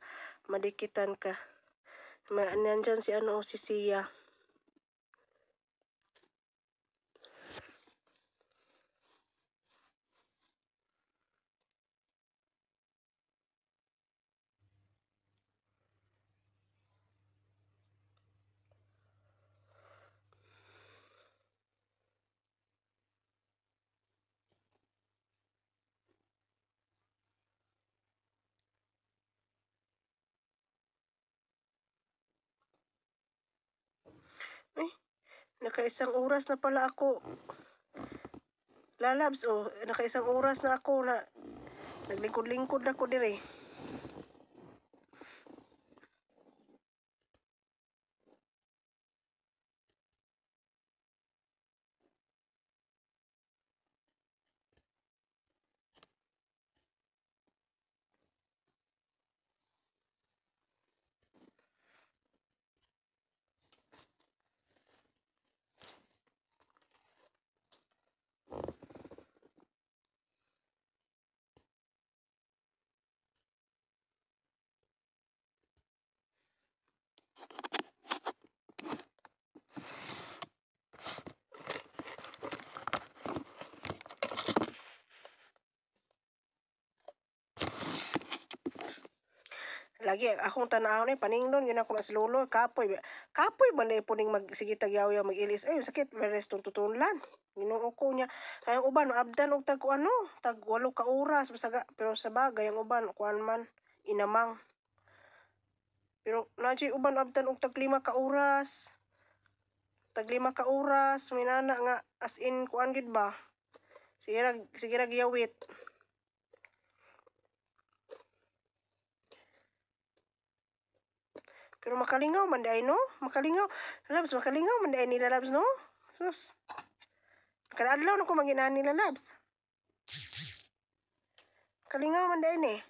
madikitan ka. May, nandyan si ano, si Sia. nakaisang oras na pala ako. Lalabs, oh, nakaisang oras na ako na naglingkod-lingkod na ako dire. lagi akong tanahon ay paningnon yun ako na si lolo kapoy kapoy ba na puning mag sige tagyaw ya mag ilis ay sakit may rest tong tutunlan Ginoo ko niya. Ay, ang uban, abdan og tag ano, tag walo ka oras, basaga. Pero sa bagay, ang uban, kuan man, inamang. Pero na uban, abdan og tag lima ka oras. Tag lima ka oras, minana nga, as in, kuan gid ba? Sige, sige, giyawit. Pero makalingaw man dai no? Makalingaw. Labs, makalingaw man dai nila labs no? Sus. Kadadlaw na ko maginaan nila labs. Kalingaw man dai Eh.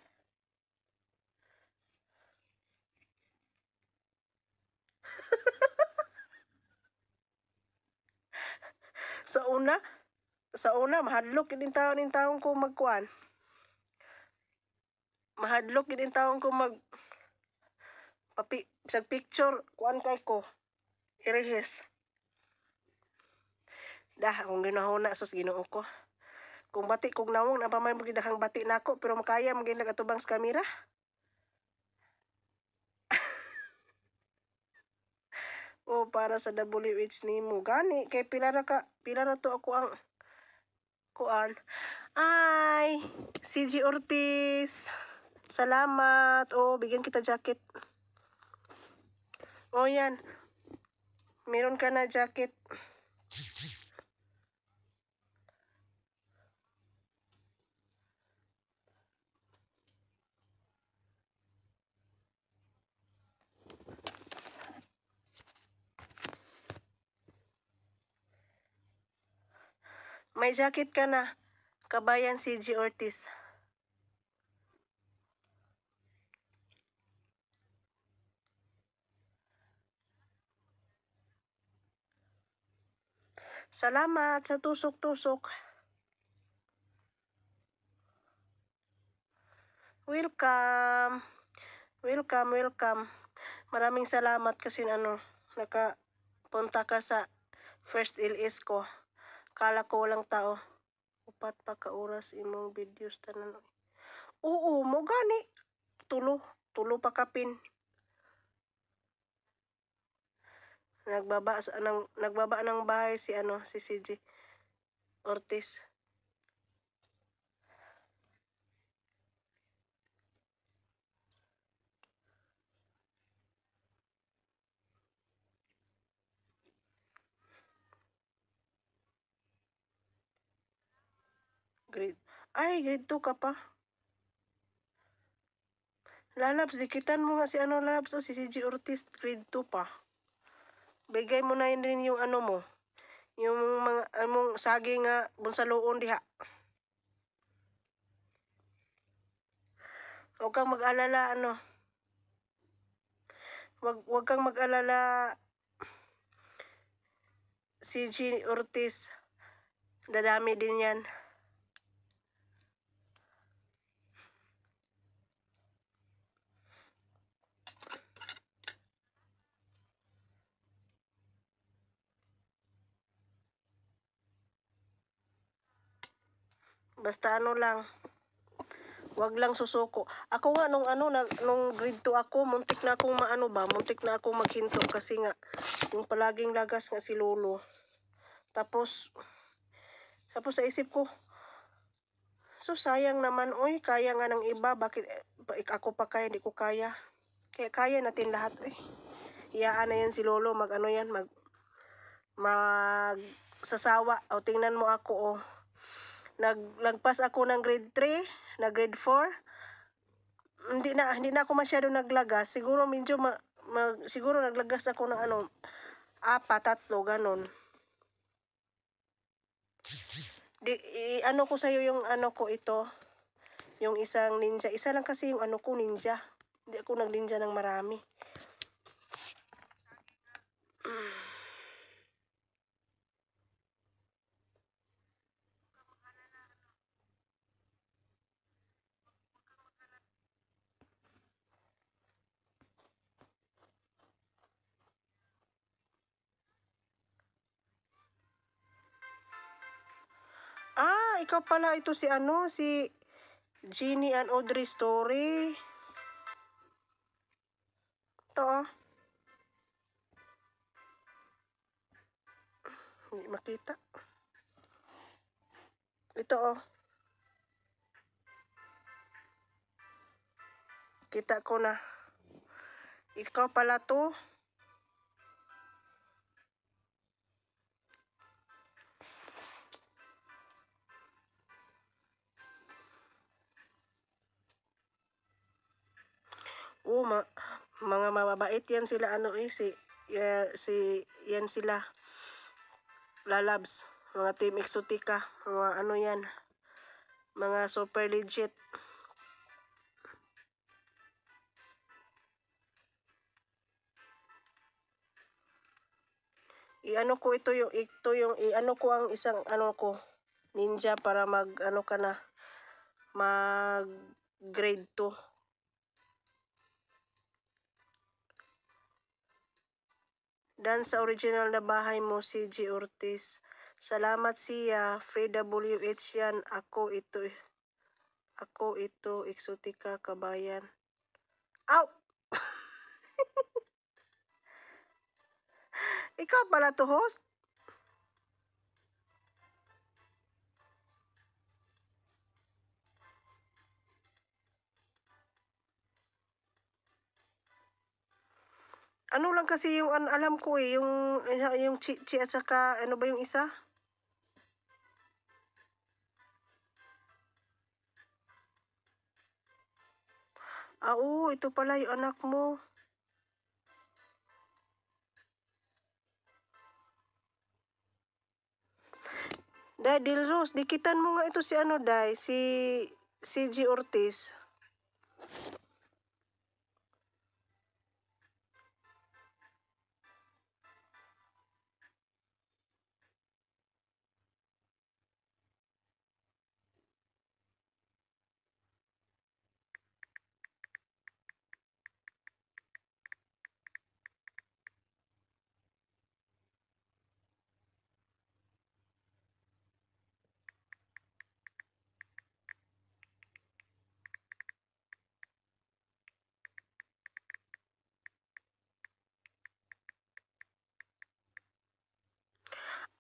sa una, sa una mahadlok gid taon in taon ko magkuan. Mahadlok gid taon ko mag papi sa picture kuan kay ko irehis dah akong ginahuna sus Ginoo ko kung bati kong nawong na pamay mo gidakang bati na nako pero makaya mo gyud nagatubang sa kamera o oh, para sa WH nimo gani kay pila ra ka pila ra to ako ang kuan ay CG Ortiz salamat o oh, bigyan kita jacket o yan. Meron ka na jacket. May jacket ka na. Kabayan si G. Ortiz. Salamat sa tusok-tusok. Welcome. Welcome, welcome. Maraming salamat kasi ano, nakapunta ka sa first LS ko. Kala ko walang tao. Upat pa kauras imong videos tanan. Oo, mo gani. Tulo, tulo pa kapin. Nagbaba, nang, nagbaba ng bahay si ano, si CJ Ortiz. Grid. Ay, grade 2 ka pa. Lalabs, dikitan mo nga si ano Labs o si CJ Ortiz, grid 2 pa bigay mo na rin yung ano mo. Yung mga among sagi nga bunsaloon diha. Huwag kang mag-alala ano. Wag wag kang mag-alala si Jean Ortiz. Dadami din 'yan. Basta ano lang. Wag lang susuko. Ako nga nung ano nag nung grade 2 ako, muntik na akong maano ba, muntik na akong maghinto kasi nga yung palaging lagas nga si lolo. Tapos tapos sa isip ko, So sayang naman, oy, kaya nga ng iba, bakit eh, ako pa kaya, hindi ko kaya. Kaya kaya natin lahat, oy. Eh. Iyaan na yan si Lolo, magano yan, mag, mag sasawa. O tingnan mo ako, oh naglagpas ako ng grade 3, na grade 4. Hindi na hindi na ako masyado naglagas. Siguro medyo ma, ma, siguro naglagas ako ng ano apa, tatlo ganun. Di, i, ano ko sa'yo yung ano ko ito. Yung isang ninja. Isa lang kasi yung ano ko ninja. Hindi ako nag-ninja ng marami. Mm. ikaw pala ito si ano, si Jeannie and Audrey Story. Ito oh. Hindi makita. Ito oh. Kita ko na. Ikaw pala to. Oo, ma mga mababait yan sila ano eh, si, uh, si yan sila. Lalabs, mga Team Exotica, mga ano yan. Mga super legit. i-ano ko ito yung ito yung i-ano ko ang isang ano ko ninja para mag ano ka na mag grade 2 Dan sa original na bahay mo, si G. Ortiz. Salamat siya, Frida W.H. yan. Ako ito. Eh. Ako ito, eksotika Kabayan. Au! Ikaw pala to host? Ano lang kasi yung an alam ko eh, yung, yung chi at saka ano ba yung isa? Ah, oo, ito pala yung anak mo. Dai Rose, dikitan mo nga ito si ano, Dai, si, si G. Ortiz.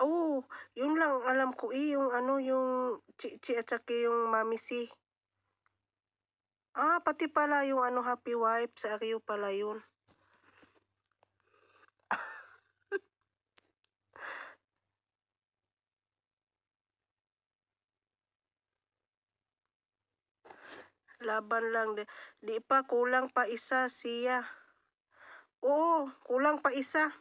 oh, yun lang alam ko eh, yung ano, yung Chichi at saka yung Mami si. Ah, pati pala yung ano, Happy Wife, sa Aryo pala yun. Laban lang. Di, di pa, kulang pa isa siya. Oo, kulang pa isa.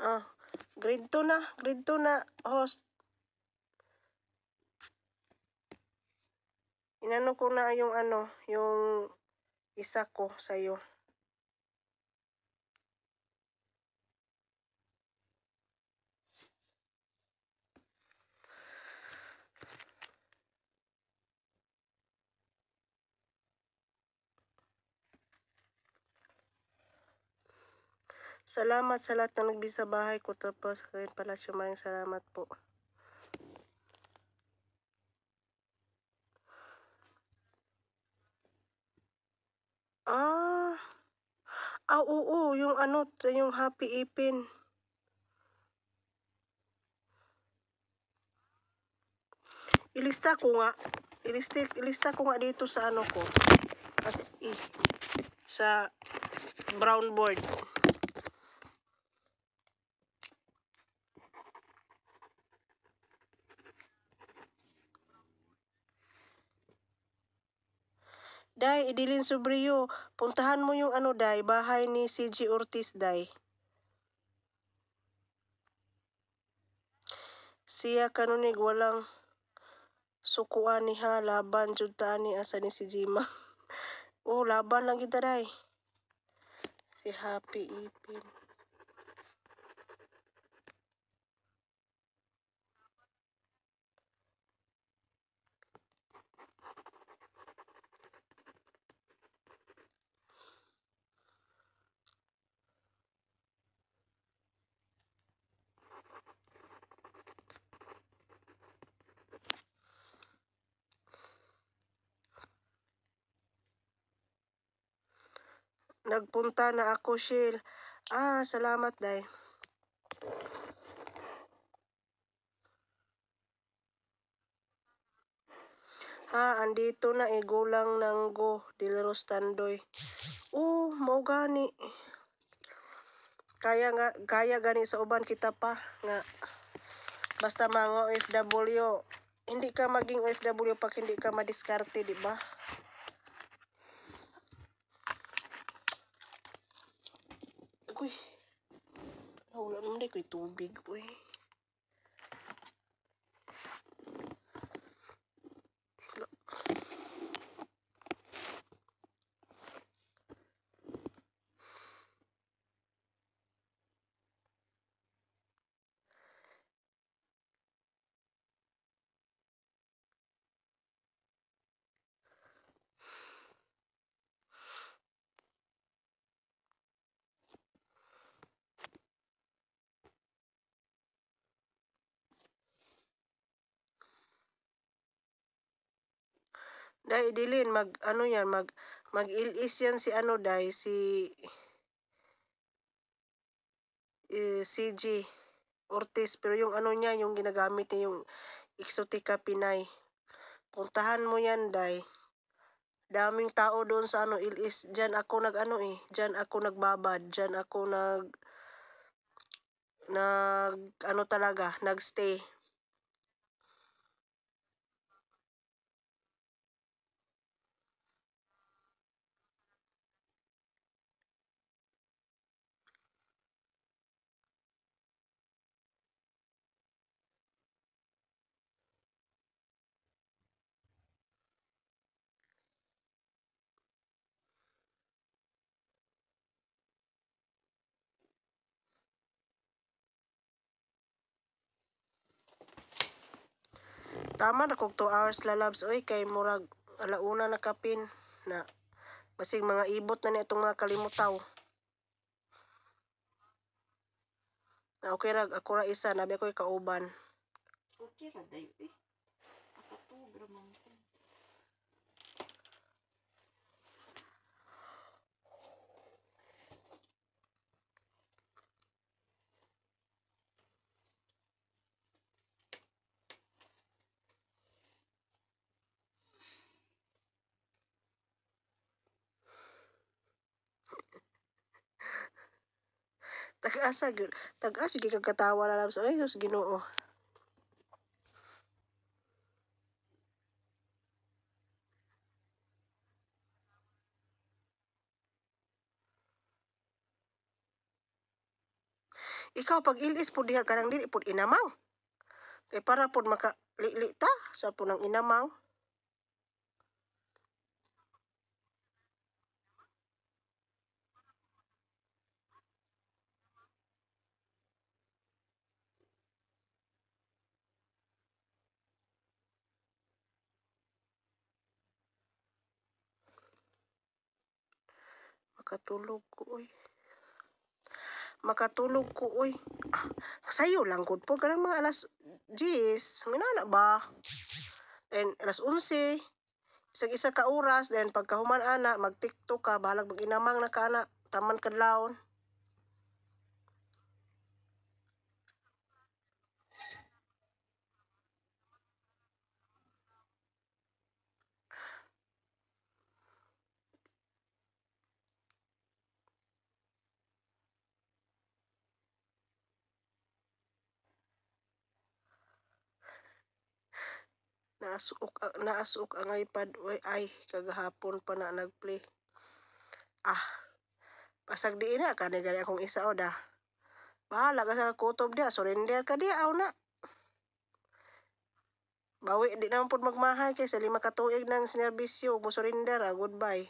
Ah, grade 2 na, grade 2 na, host. Inano ko na yung ano, yung isa ko sa'yo. Salamat sa lahat na nagbisa bahay ko tapos kayo palasyo. Maraming salamat po. Ah. Ah, oo, yung ano, yung happy ipin. Ilista ko nga. Ilista, ilista ko nga dito sa ano ko. Kasi, eh, sa brown board. Day, Edilin Subrio, Puntahan mo yung ano, Day, bahay ni CG Ortiz, Day. Siya kanunig walang sukuan ni ha, laban, jutaan ni asa ni si Jima. oh, laban lang kita, Day. Si Happy Ipin. Nagpunta na ako, Shil. Ah, salamat, Day. Ha, andito na igulang eh, ng go, Dilros Tandoy. Oh, mau gani. Kaya nga, kaya gani sa uban kita pa nga basta mga OFW, hindi ka maging OFW pag hindi ka madiskarte, di ba? Uy. eh. mo na ko tubig ko Dai dilin mag ano yan mag mag-ilis yan si ano dai si eh, CG Ortiz pero yung ano niya yung ginagamit niya yung Exotica Pinay. Puntahan mo yan dai. Daming tao doon sa ano ilis. Diyan ako nag-ano eh. Diyan ako nagbabad. Diyan ako nag nag ano talaga, nagstay. Tama na kog 2 hours lalabs. Uy, kay murag alauna na kapin na basig mga ibot na nitong mga kalimutaw. Na okay rag, ako ra isa, nabi ako'y kauban. Okay ra dayo eh. tag-asa gyud tagaasa gyud kag katawa na lang sa ayos Ginoo ikaw pag ilis po diha ka nang dili po inamang kay para po makalili ta sa punang inamang makatulog ko oy. Makatulog ko oy. Ah, sayo lang gud po kanang mga alas 10, minana ba? Then alas 11 Isang isa ka oras, then pagkahuman ana, mag-tiktok ka, balag mag-inamang na ka ana, taman kadlawon. Naasok, ah, naasok ang iPad oy ay kagahapon pa na nagplay. Ah. Pasag di na kani gani akong isa o da. Bahala ka sa kutob dia, surrender ka dia aw na. Bawi di naman pud magmahay kay sa lima ka tuig nang sinerbisyo mo surrender ah, goodbye.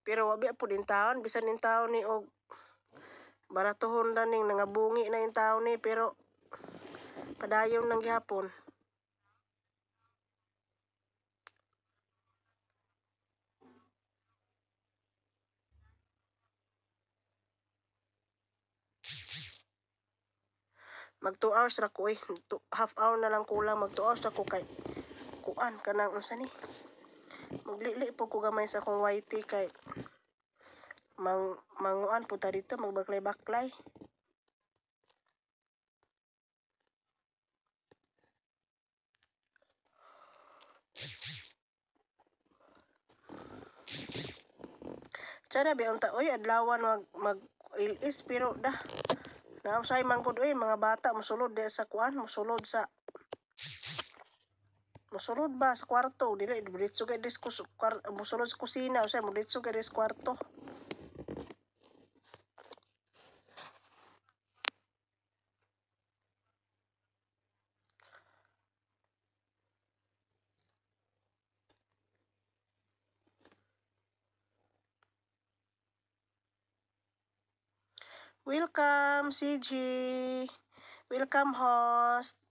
Pero wabi po din taon, bisan din taon ni og baratohon na ning nangabungi na yung taon ni pero padayon ng gihapon. mag 2 hours ra ko eh two, half hour na lang kulang mag 2 hours ra ko kay kuan kanang nang unsa ni maglili po ko gamay sa akong YT kay mang manguan po ta dito magbaklay baklay Tsara, biyang taoy, adlawan mag, mag ilis, pero dah, Nausay man pud oy mga bata mosulod di sa kuan, mosulod sa Mosulod ba sa kwarto? Dili, diretso kay dis mosulod sa kusina, usay mo diretso kwarto. Welcome, CG. Welcome, host.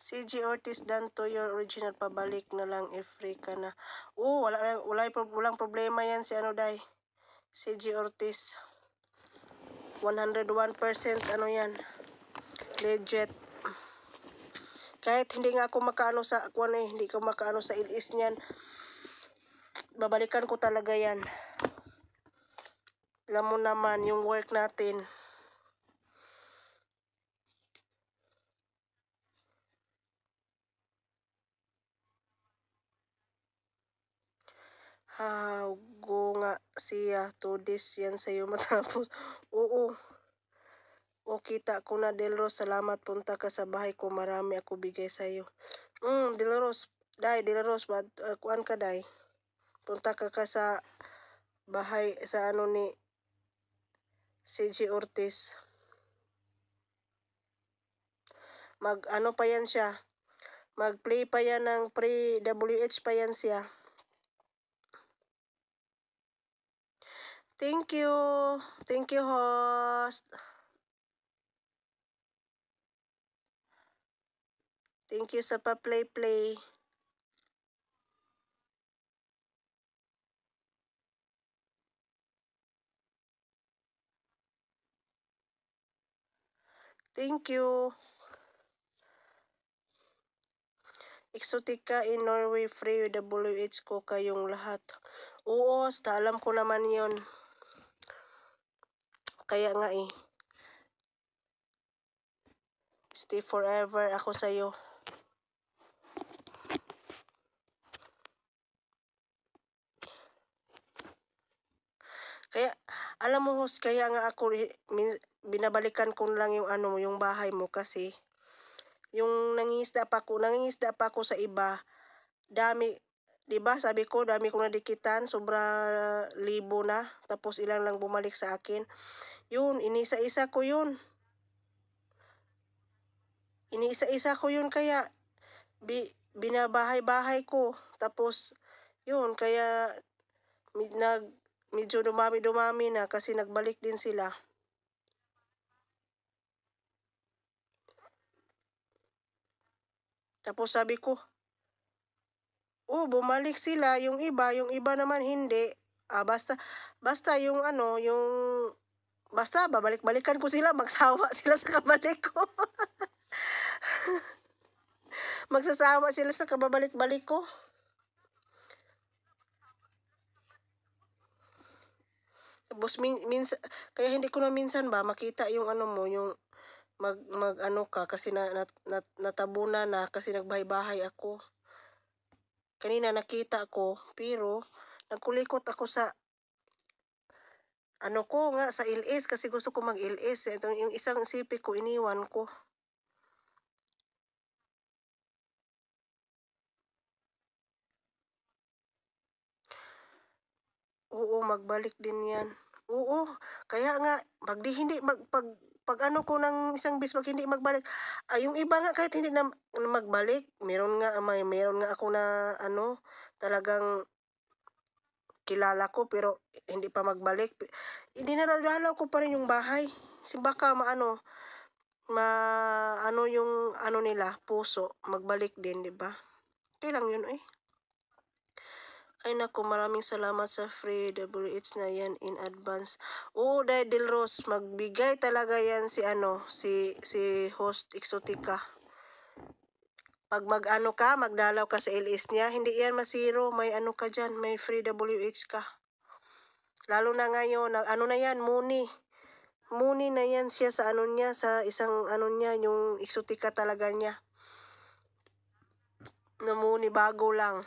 CG Ortiz done to your original pabalik na lang free ka na. Oh, wala wala walang problema yan si ano dai. CG Ortiz. 101% ano yan. Legit. Kahit hindi nga ako makaano sa kuan eh, hindi ko makaano sa ilis niyan. Babalikan ko talaga 'yan. Alam mo naman yung work natin. Hago nga siya to this yan sa'yo matapos. Oo. O kita ko na Del salamat punta ka sa bahay ko, marami ako bigay sa iyo. Mm, Delros, dai Delros, Rose, bad, uh, ah, kuan ka dai. Punta ka ka sa bahay sa ano ni CG Ortiz. Mag ano pa yan siya? Mag-play pa yan ng pre-WH pa yan siya. Thank you. Thank you, host. Thank you sa pa-play-play. Thank you. Exotica in Norway free WH ko kayong lahat. Oo, hasta alam ko naman yon. Kaya nga eh. Stay forever ako sa iyo. Kaya, alam mo host, kaya nga ako, binabalikan ko lang yung ano yung bahay mo kasi, yung nangingisda pa ko, nangingisda pa ko sa iba, dami, di ba sabi ko, dami ko nadikitan, sobra libo na, tapos ilang lang bumalik sa akin. Yun, iniisa isa ko yun. Iniisa-isa ko yun kaya, bi, binabahay-bahay ko, tapos, yun, kaya, nag, medyo dumami-dumami na kasi nagbalik din sila. Tapos sabi ko, oh, bumalik sila, yung iba, yung iba naman hindi. Ah, basta, basta yung ano, yung, basta, babalik-balikan ko sila, magsawa sila sa kabalik ko. Magsasawa sila sa kababalik-balik ko. boss min, minsan, kaya hindi ko na minsan ba makita yung ano mo, yung mag, mag ano ka kasi na, na, na natabuna na kasi nagbahay-bahay ako. Kanina nakita ko pero nagkulikot ako sa ano ko nga sa LS kasi gusto ko mag-LS. Eh. Ito yung isang sipi ko iniwan ko. Oo, magbalik din yan. Oo, kaya nga, pag di hindi, mag, pag, pag ano ko ng isang bis, pag hindi magbalik, ay ah, yung iba nga kahit hindi na magbalik, meron nga, may, meron nga ako na, ano, talagang kilala ko pero hindi pa magbalik. Hindi na nadadalaw ko pa rin yung bahay. Si baka maano ma ano yung ano nila puso magbalik din, 'di ba? Okay lang yun eh. Ay naku, maraming salamat sa free WH na yan in advance. Oo, dahil Del Rose, magbigay talaga yan si ano, si, si host Exotica. Pag mag-ano ka, magdalaw ka sa LS niya, hindi yan masiro, may ano ka dyan, may free WH ka. Lalo na ngayon, ano na yan, Muni. Muni na yan siya sa ano niya, sa isang ano niya, yung Exotica talaga niya. Namuni, bago lang.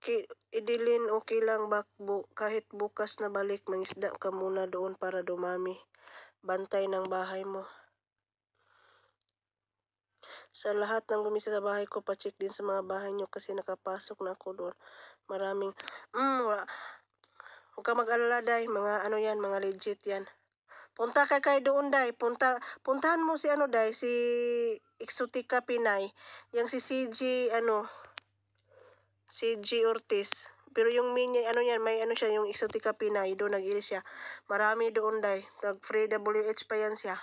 okay, idilin okay lang bakbo kahit bukas na balik mangisda ka muna doon para dumami. Bantay ng bahay mo. Sa lahat ng gumisa sa bahay ko, pacheck din sa mga bahay nyo kasi nakapasok na ako doon. Maraming, mm, wala. Huwag ka mag-alala, day. Mga ano yan, mga legit yan. Punta ka kay doon, day. Punta, puntahan mo si ano, day, si Exotica Pinay. Yang si CJ, ano, si G. Ortiz. Pero yung main niya, ano yan, may ano siya, yung Exotica Pinay, doon nag-ilis siya. Marami doon day. Nag-free WH pa yan siya.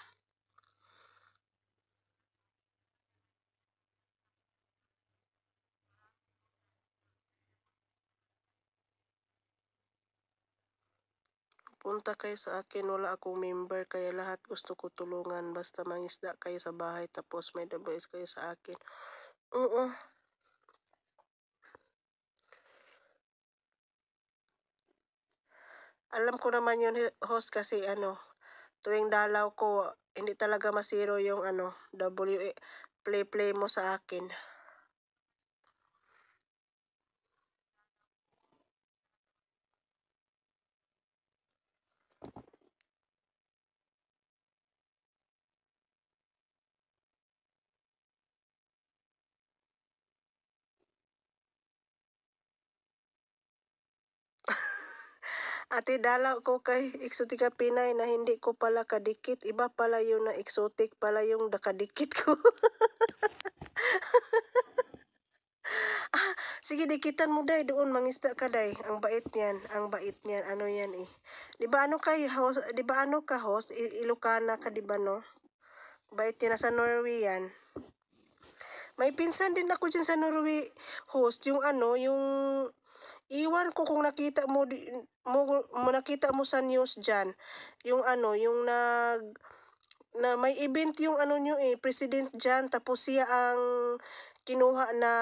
Punta kayo sa akin, wala ako member, kaya lahat gusto ko tulungan. Basta mangisda kayo sa bahay, tapos may WH kayo sa akin. Oo. Uh -uh. alam ko naman yun host kasi ano, tuwing dalaw ko, hindi talaga masiro yung ano, W, play play mo sa akin. At idala ko kay Exotica Pinay na hindi ko pala kadikit. Iba pala yun na exotic pala yung nakadikit ko. ah, sige, dikitan mo day. Doon, mangista ka day. Ang bait niyan. Ang bait niyan. Ano yan eh. Di ba ano kay host? Di ba ano ka host? I Ilocana ka, di no? Bait niya. Nasa Norway yan. May pinsan din ako dyan sa Norway host. Yung ano, yung Iwan ko kung nakita mo, mo, mo nakita mo sa news diyan yung ano, yung nag na may event yung ano nyo eh, president diyan tapos siya ang kinuha na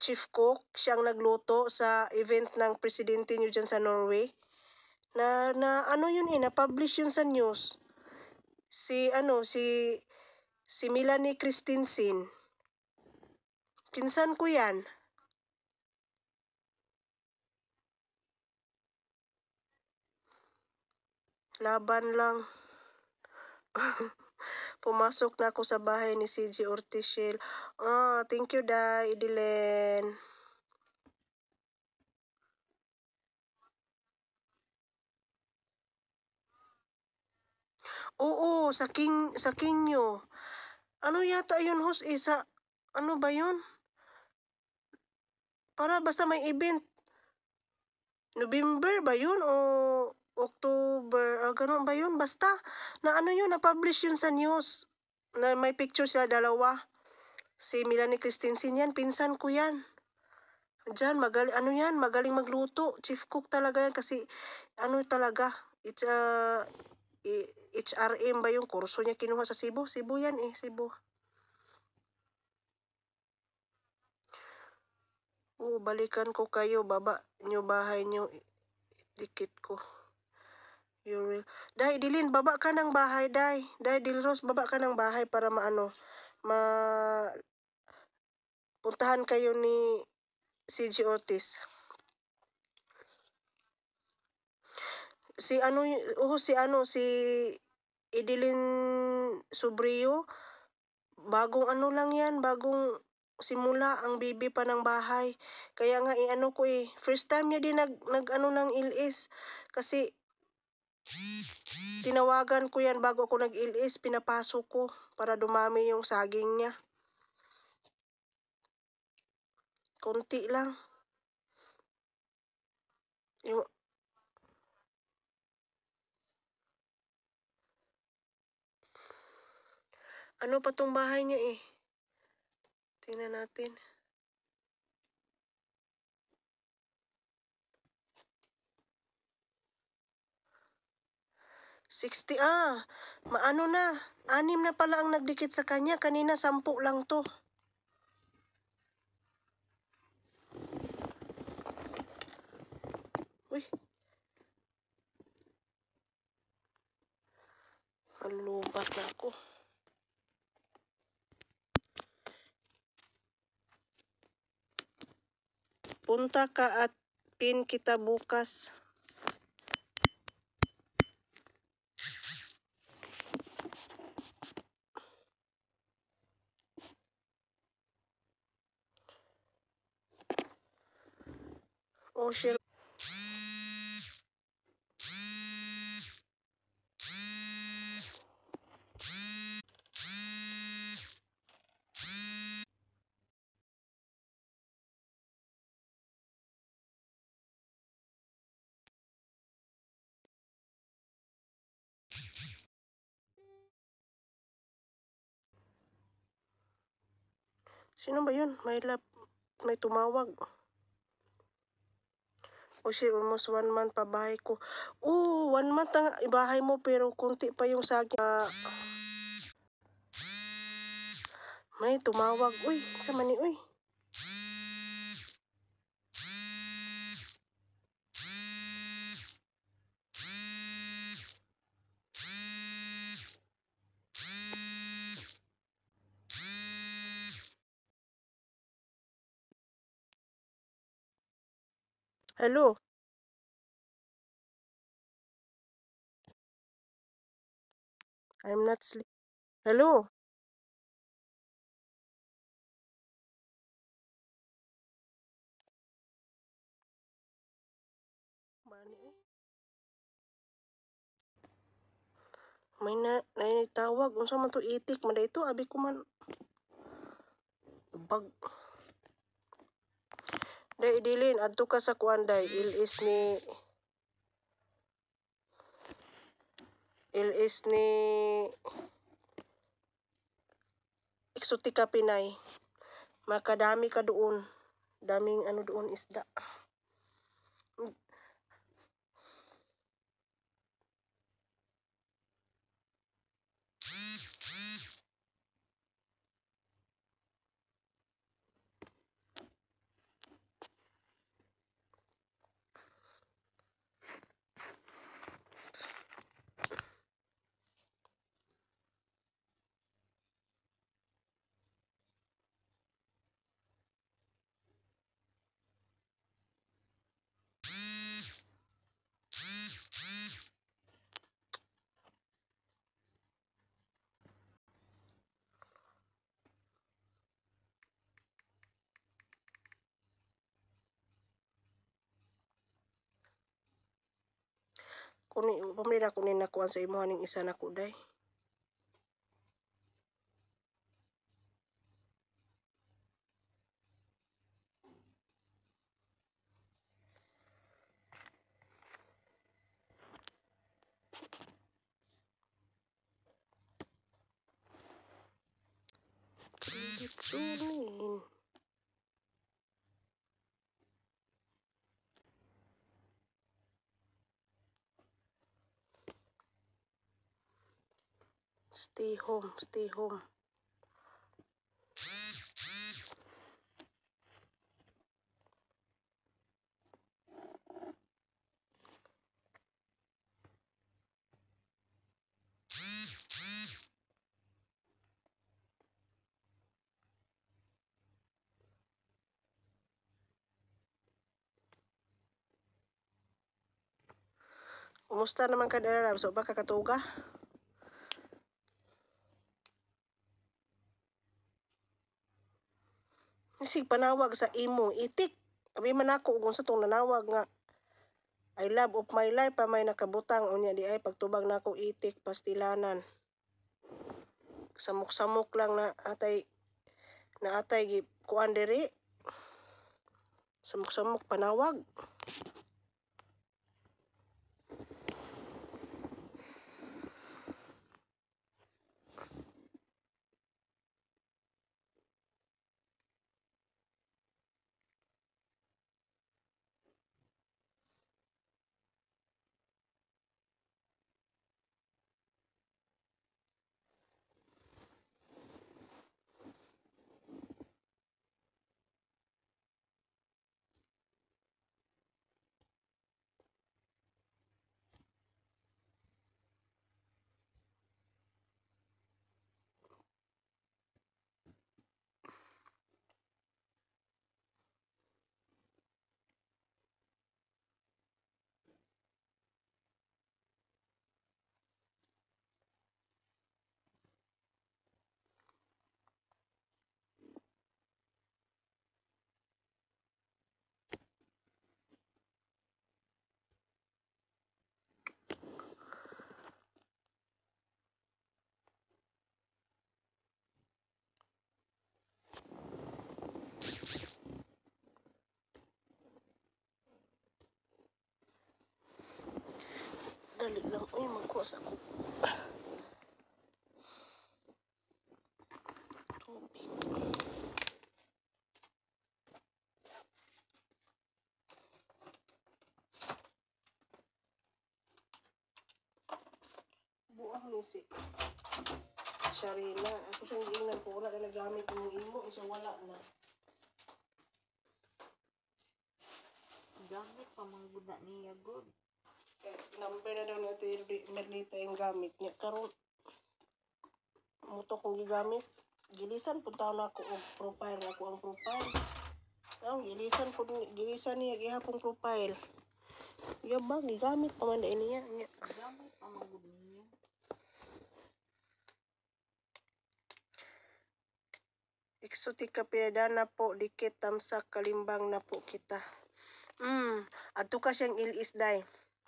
chief cook, siyang nagluto sa event ng presidente nyo dyan sa Norway. Na, na ano yun eh, na-publish yun sa news. Si ano, si, si Melanie Christensen. Kinsan ko yan. Laban lang. Pumasok na ako sa bahay ni CJ Ortiz Shell. Oh, ah, thank you, Dai, Idilen. Oo, sa king sa kinyo. Ano yata 'yun, host? Eh, sa ano ba 'yun? Para basta may event. November ba 'yun o October, or ah, ganun ba yun? Basta, na ano yun, na-publish yun sa news. Na may picture sila dalawa. Si Melanie Christensen yan, pinsan ko yan. Diyan, magaling, ano yan, magaling magluto. Chief cook talaga yan kasi, ano talaga, it's, uh, ah, HRM ba yung kurso niya kinuha sa Cebu? Cebu yan eh, Cebu. Oo, oh, balikan ko kayo, baba nyo bahay nyo, dikit ko. Yung, Dai, Dilin, baba ka ng bahay, dai. Dai, Dilros, baba ka ng bahay para maano, ma... Puntahan kayo ni CG Ortiz. Si ano, oh, si ano, si Idilin Subrio, bagong ano lang yan, bagong simula ang bibi pa ng bahay. Kaya nga, iano ko eh, first time niya din nag, nag ano ng ilis. Kasi, Tinawagan ko yan bago ako nag-ilis. Pinapasok ko para dumami yung saging niya. Kunti lang. Yung Ano pa tong bahay niya eh? Tingnan natin. 60 ah. Maano na. Anim na pala ang nagdikit sa kanya. Kanina sampu lang to. Uy. Alubat na ako. Punta ka at pin kita bukas. Oh Sino ba yun? May lap, may tumawag kasi almost one month pa bahay ko. Oh, one month ang bahay mo pero konti pa yung saging. Uh, may tumawag. Uy, sa mani, uy. Hello? I'm not sleep. Hello? may na nay tawag unsa man to itik man dayto abi ko man bag Day dilin adto ka sa kuanday day ilis ni ilis ni Exotica Pinay. Makadami ka doon. Daming ano doon isda. kunin pamilya na kunin nakuan sa imuhaning isa na kuday stay home stay home Kumusta naman ka dala? So baka katuga? basig panawag sa imo itik abi man ako ugon sa tong nanawag nga I love of my life pa may nakabutang unya di ay pagtubag nako na itik pastilanan samok-samok lang na atay na atay gi kuan diri samok-samok panawag dali lang. Uy, magkuas ako. Tubig. Buang nisik. Siya rin na. Ako siyang giingnan ko. Wala na nagamit yung imo. Isa wala na. Gamit pa mga guda niya, good. number na daw nito yung merlita yung gamit niya karon muto kong gigamit gilisan pud taw na ko og profile na ko ang profile ang gilisan pud gilisan niya gihapon profile Ya ba gigamit pa man dai niya niya gamit pa man gud niya Exotic kapinadana po dikit tamsak kalimbang na po kita. hmm ato ka siyang ilis dai.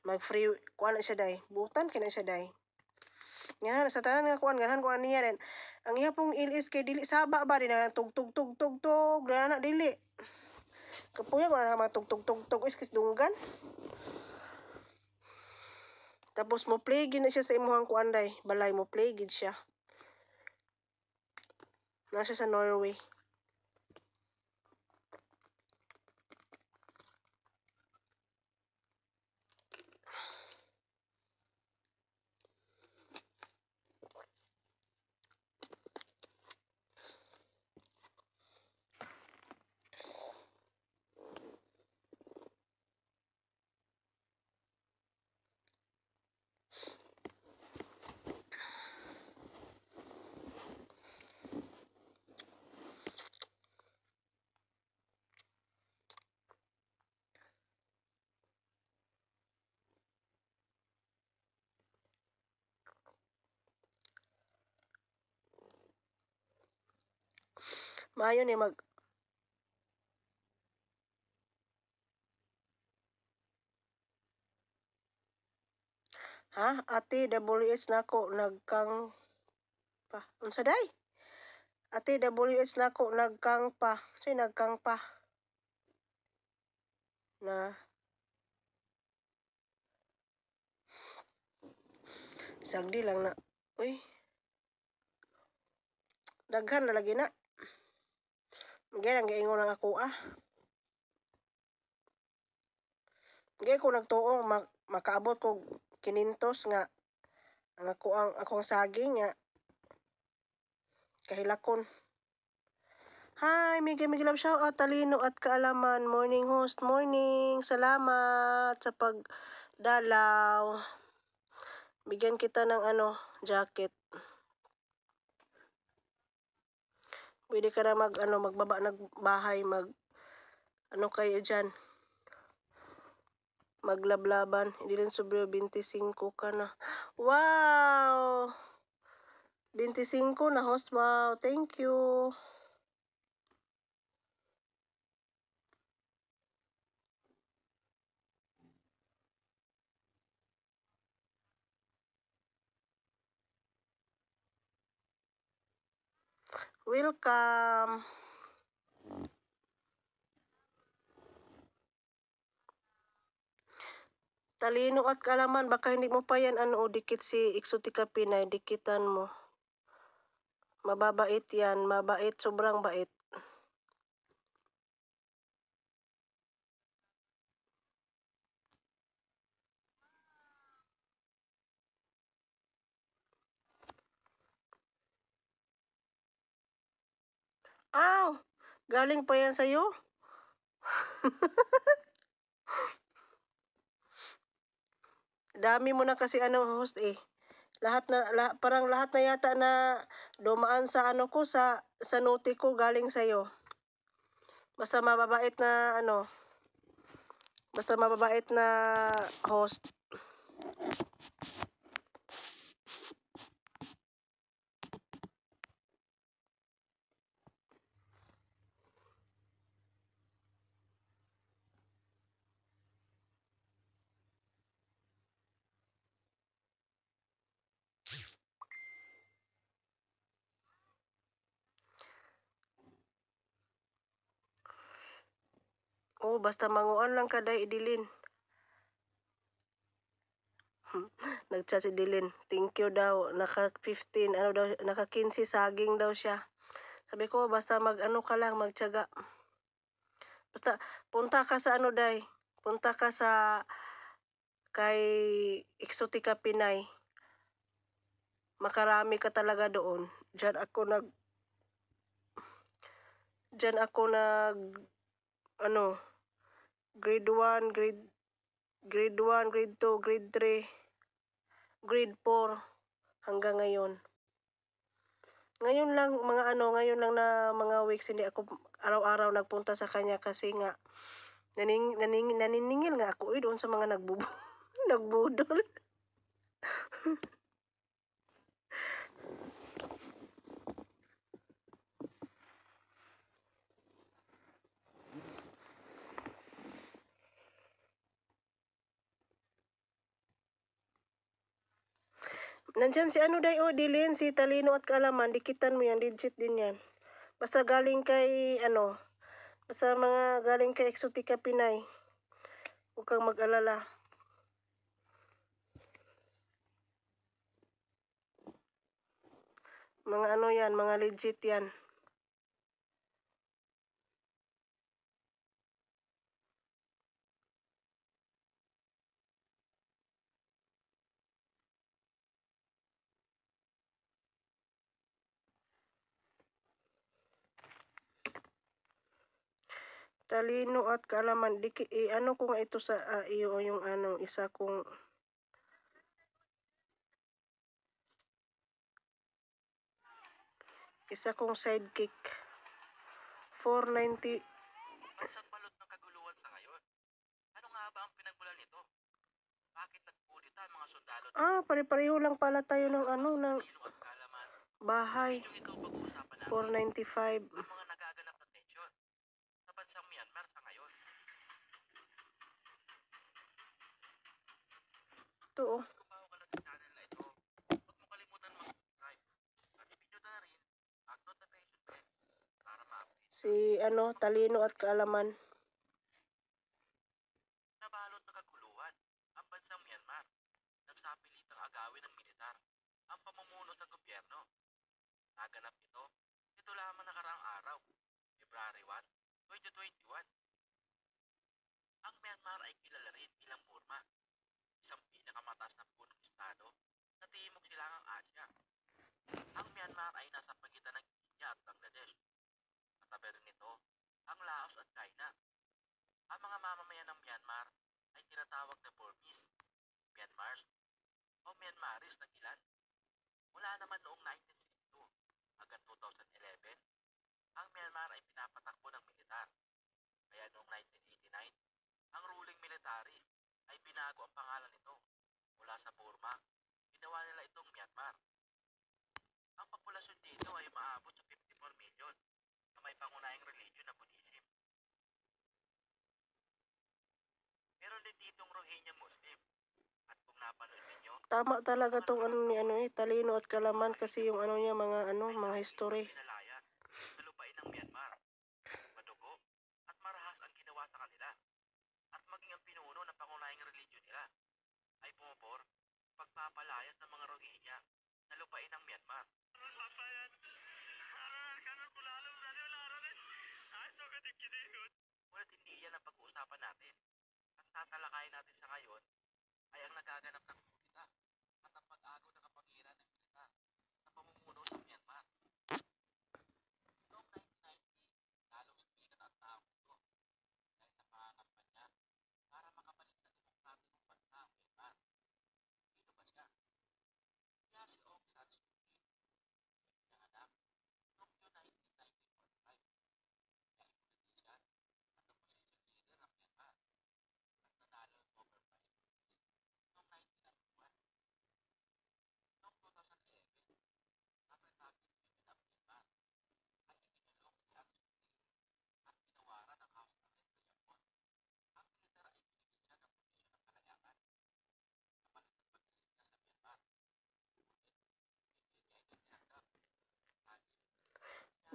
mag free kuan siya day butan kay na siya day nga sa tanan nga kuan ganahan kuan niya ren ang iya pong ilis kay dili saba ba din ang tug tug tug tug tug na dili kapuya ko na mga tug tug tug tug is dunggan tapos mo play gid na siya sa imong kuan day balay mo play gid siya nasa sa Norway Maayo ni mag Ha? Ate WS na ko nagkang pa. Unsa day? Ate WS na ko nagkang pa. Si nagkang pa. Na Sagdi lang na. Uy. Daghan na lagi na. Ganyan, gaingon lang ako ah. Ganyan ko nagtuong, mak makaabot ko kinintos nga ang ako ang akong saging nga kahilakon. Hi, Migay Love shout out talino at kaalaman. Morning host, morning. Salamat sa pagdalaw. Bigyan kita ng ano, jacket. Pwede ka na mag, ano, magbaba ng bahay, mag, ano kayo diyan Maglablaban. Hindi rin sobra 25 ka na. Wow! 25 na host. Wow! Thank you! Welcome! Talino at kalaman, baka hindi mo pa yan ano, dikit si Exotica Pinay, dikitan mo. Mababait yan, mabait, sobrang bait. Aw! Galing pa yan sa'yo? Dami mo na kasi ano host eh. Lahat na la, parang lahat na yata na dumaan sa ano ko sa sa noti ko galing sa iyo. Basta mababait na ano. Basta mababait na host. Oh, basta manguan lang kaday idilin. Nagchat si Dilin. Thank you daw. Naka 15, ano daw, naka 15 saging daw siya. Sabi ko, basta mag ano ka lang, Magtsaga. Basta, punta ka sa ano day. Punta ka sa kay Exotica Pinay. Makarami ka talaga doon. Diyan ako nag Diyan ako nag ano grade 1, grade grade 1, grade 2, grade 3, grade 4 hanggang ngayon. Ngayon lang mga ano, ngayon lang na mga weeks hindi ako araw-araw nagpunta sa kanya kasi nga naning, naning, naniningil nga ako eh, doon sa mga nagbubo, nagbudol. Nandyan si ano day, o, oh, Dilin, si Talino at Kaalaman, dikitan mo yan, legit din yan. Basta galing kay, ano, basta mga galing kay Exotica Pinay. Huwag kang mag-alala. Mga ano yan, mga legit yan. talino at kaalaman diki eh, ano kung ito sa uh, iyo o yung ano isa kong isa kong sidekick 490 isang balot ng kaguluhan sa ngayon Ano nga ba ang pinagmulan nito? Bakit nagkulita ang mga sundalo? Ah, pare-pareho lang pala tayo ng ano ng bahay 495 Ang mga to oh. Si ano, talino at kaalaman. Nabalot na kaguluhan ang bansang Myanmar. Nagsapilitang agawin ng militar ang pamumuno sa gobyerno. Naganap ito, ito lamang nakaraang araw, February 1, 2021. Ang Myanmar ay kilala silangang Asya. Ang Myanmar ay nasa pagitan ng India at Bangladesh. At rin nito ang Laos at China. Ang mga mamamayan ng Myanmar ay tinatawag na Burmese, Myanmars, o Myanmaris ng ilan. Mula naman noong 1962 hanggang 2011, ang Myanmar ay pinapatakbo ng militar. Kaya noong 1989, ang ruling military ay binago ang pangalan nito mula sa Burma ginawa nila itong Myanmar. Ang populasyon dito ay maabot sa 54 million na may pangunahing religion na Buddhism. Meron din ditong Rohingya Muslim. At kung napanood ninyo, tama talaga tong ano ni ano eh, talino at kalaman kasi yung ano niya mga ano, mga history. Ngunit hindi yan ang pag-uusapan natin. Ang tatalakayin natin sa ngayon ay ang nagaganap ng kita at ang pag-agaw ng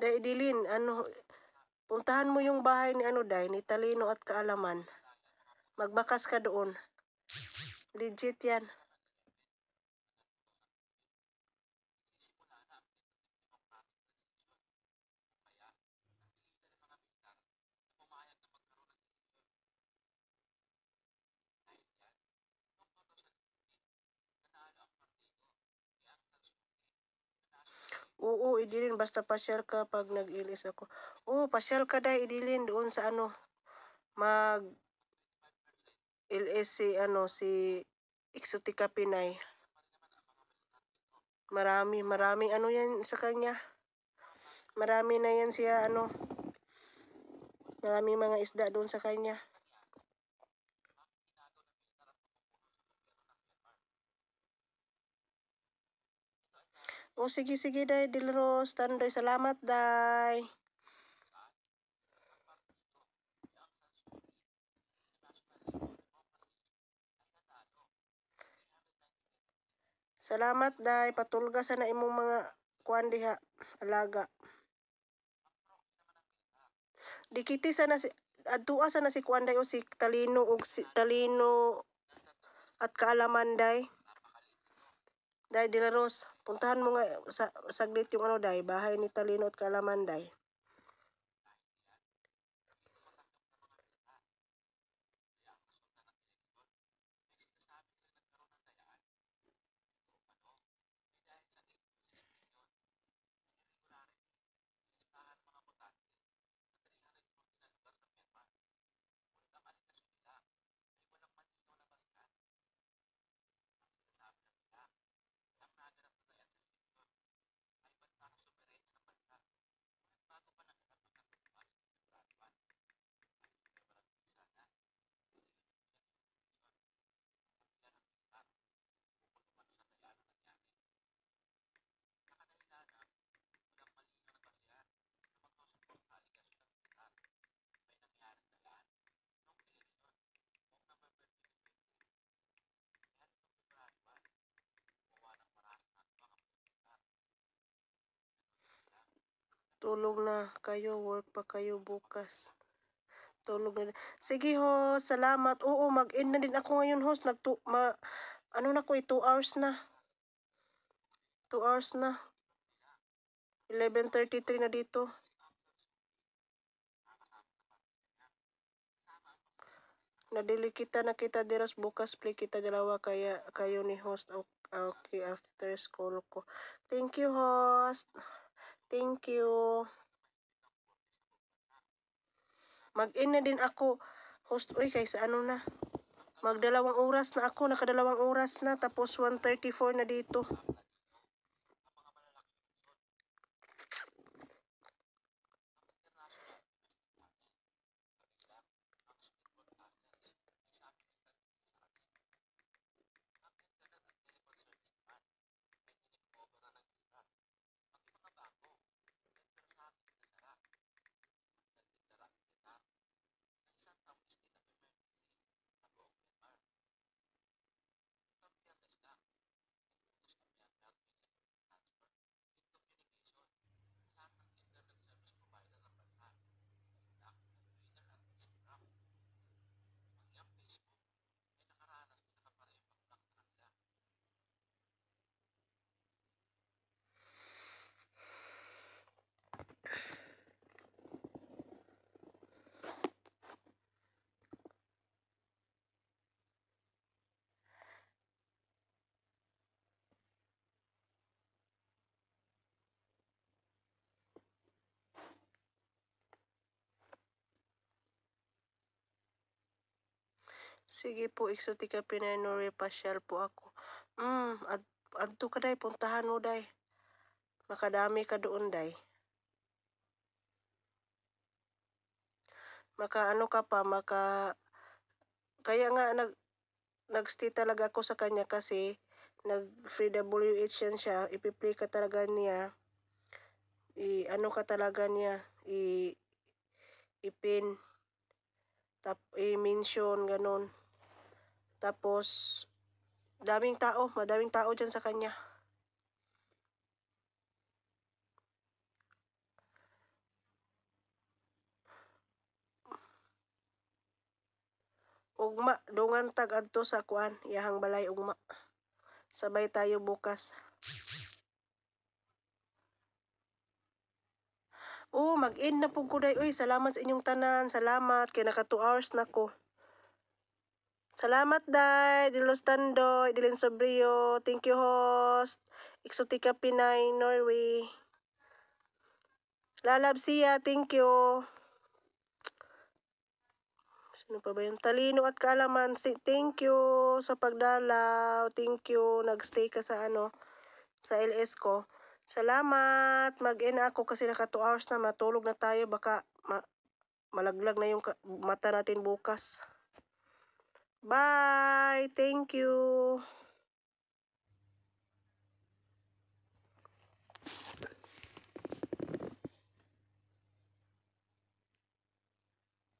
Day Dilin, ano, puntahan mo yung bahay ni ano Day, ni Talino at Kaalaman. Magbakas ka doon. Legit yan. Oo, idilin. Basta pasyal ka pag nag-ilis ako. Oo, pasyal ka dahil idilin doon sa ano. Mag ilis si ano, si Exotica Pinay. Marami, marami ano yan sa kanya. Marami na yan siya ano. Marami mga isda doon sa kanya. O oh, sige sige day Dilros, tandoy salamat day. Salamat day patulga sana imong mga kuan diha alaga. Dikiti sana si adtua sana si kuan day o si talino og si talino at kaalaman day. Day De La Rose, puntahan mo nga sa, saglit yung ano, Day, bahay ni Talino at Kalamanday. Tulog na kayo, work pa kayo bukas. Tulog na. Sige ho, salamat. Oo, mag-end na din ako ngayon, host. nag ma ano na ko, 2 eh, hours na. 2 hours na. 11.33 na dito. Nadili kita na kita diras bukas play kita dalawa kaya kayo ni host okay after school ko. Thank you host. Thank you. Mag-in na din ako. Host, uy, kay ano na. Magdalawang oras na ako. Nakadalawang oras na. Tapos 1.34 na dito. Sige po, exotica Pinay Nore, pasyal po ako. Mm, ad, adto ka day, puntahan mo day. Makadami ka doon day. Maka ano ka pa, maka... Kaya nga, nag, nagstay talaga ako sa kanya kasi nag free WH yan siya, ipiplay ka talaga niya. I, ano ka talaga niya, i, ipin, tap, i-mention, ganun. Tapos, daming tao, madaming tao dyan sa kanya. Ugma, dungan tag adto sa kuan, yahang balay ugma. Sabay tayo bukas. Oh, mag-end na po ko Uy, salamat sa inyong tanan. Salamat. Kaya naka 2 hours na ko. Salamat, Dai. Dilos Tandoy, Sobrio. Thank you, host. Exotica Pinay, Norway. Lalab siya. Thank you. Sino pa ba yung talino at kaalaman? Thank you sa pagdalaw. Thank you. Nagstay ka sa ano, sa LS ko. Salamat. Mag-in ako kasi naka 2 hours na matulog na tayo. Baka ma malaglag na yung mata natin bukas. Bye! Thank you!